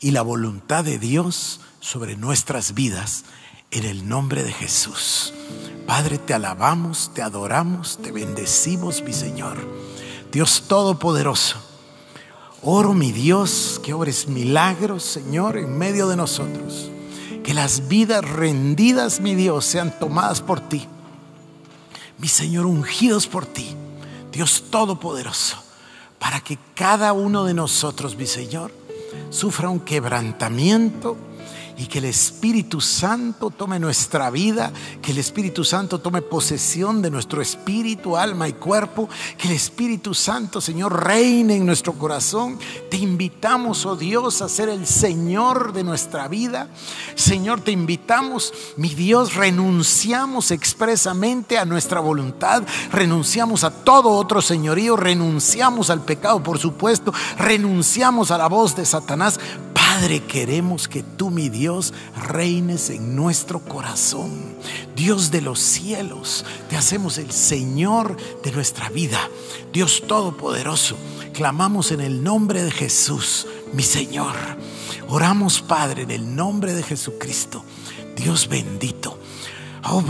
y la voluntad de Dios sobre nuestras vidas en el nombre de Jesús. Padre, te alabamos, te adoramos, te bendecimos, mi Señor. Dios Todopoderoso, oro, mi Dios, que obres milagros, Señor, en medio de nosotros. Que las vidas rendidas, mi Dios, sean tomadas por ti. Mi Señor, ungidos por ti, Dios Todopoderoso, para que cada uno de nosotros, mi Señor, sufra un quebrantamiento y que el Espíritu Santo tome nuestra vida, que el Espíritu Santo tome posesión de nuestro espíritu, alma y cuerpo, que el Espíritu Santo, Señor, reine en nuestro corazón. Te invitamos, oh Dios, a ser el Señor de nuestra vida. Señor, te invitamos, mi Dios, renunciamos expresamente a nuestra voluntad, renunciamos a todo otro señorío, renunciamos al pecado, por supuesto, renunciamos a la voz de Satanás Padre, queremos que tú, mi Dios, reines en nuestro corazón. Dios de los cielos, te hacemos el Señor de nuestra vida. Dios Todopoderoso, clamamos en el nombre de Jesús, mi Señor. Oramos, Padre, en el nombre de Jesucristo. Dios bendito. Oh,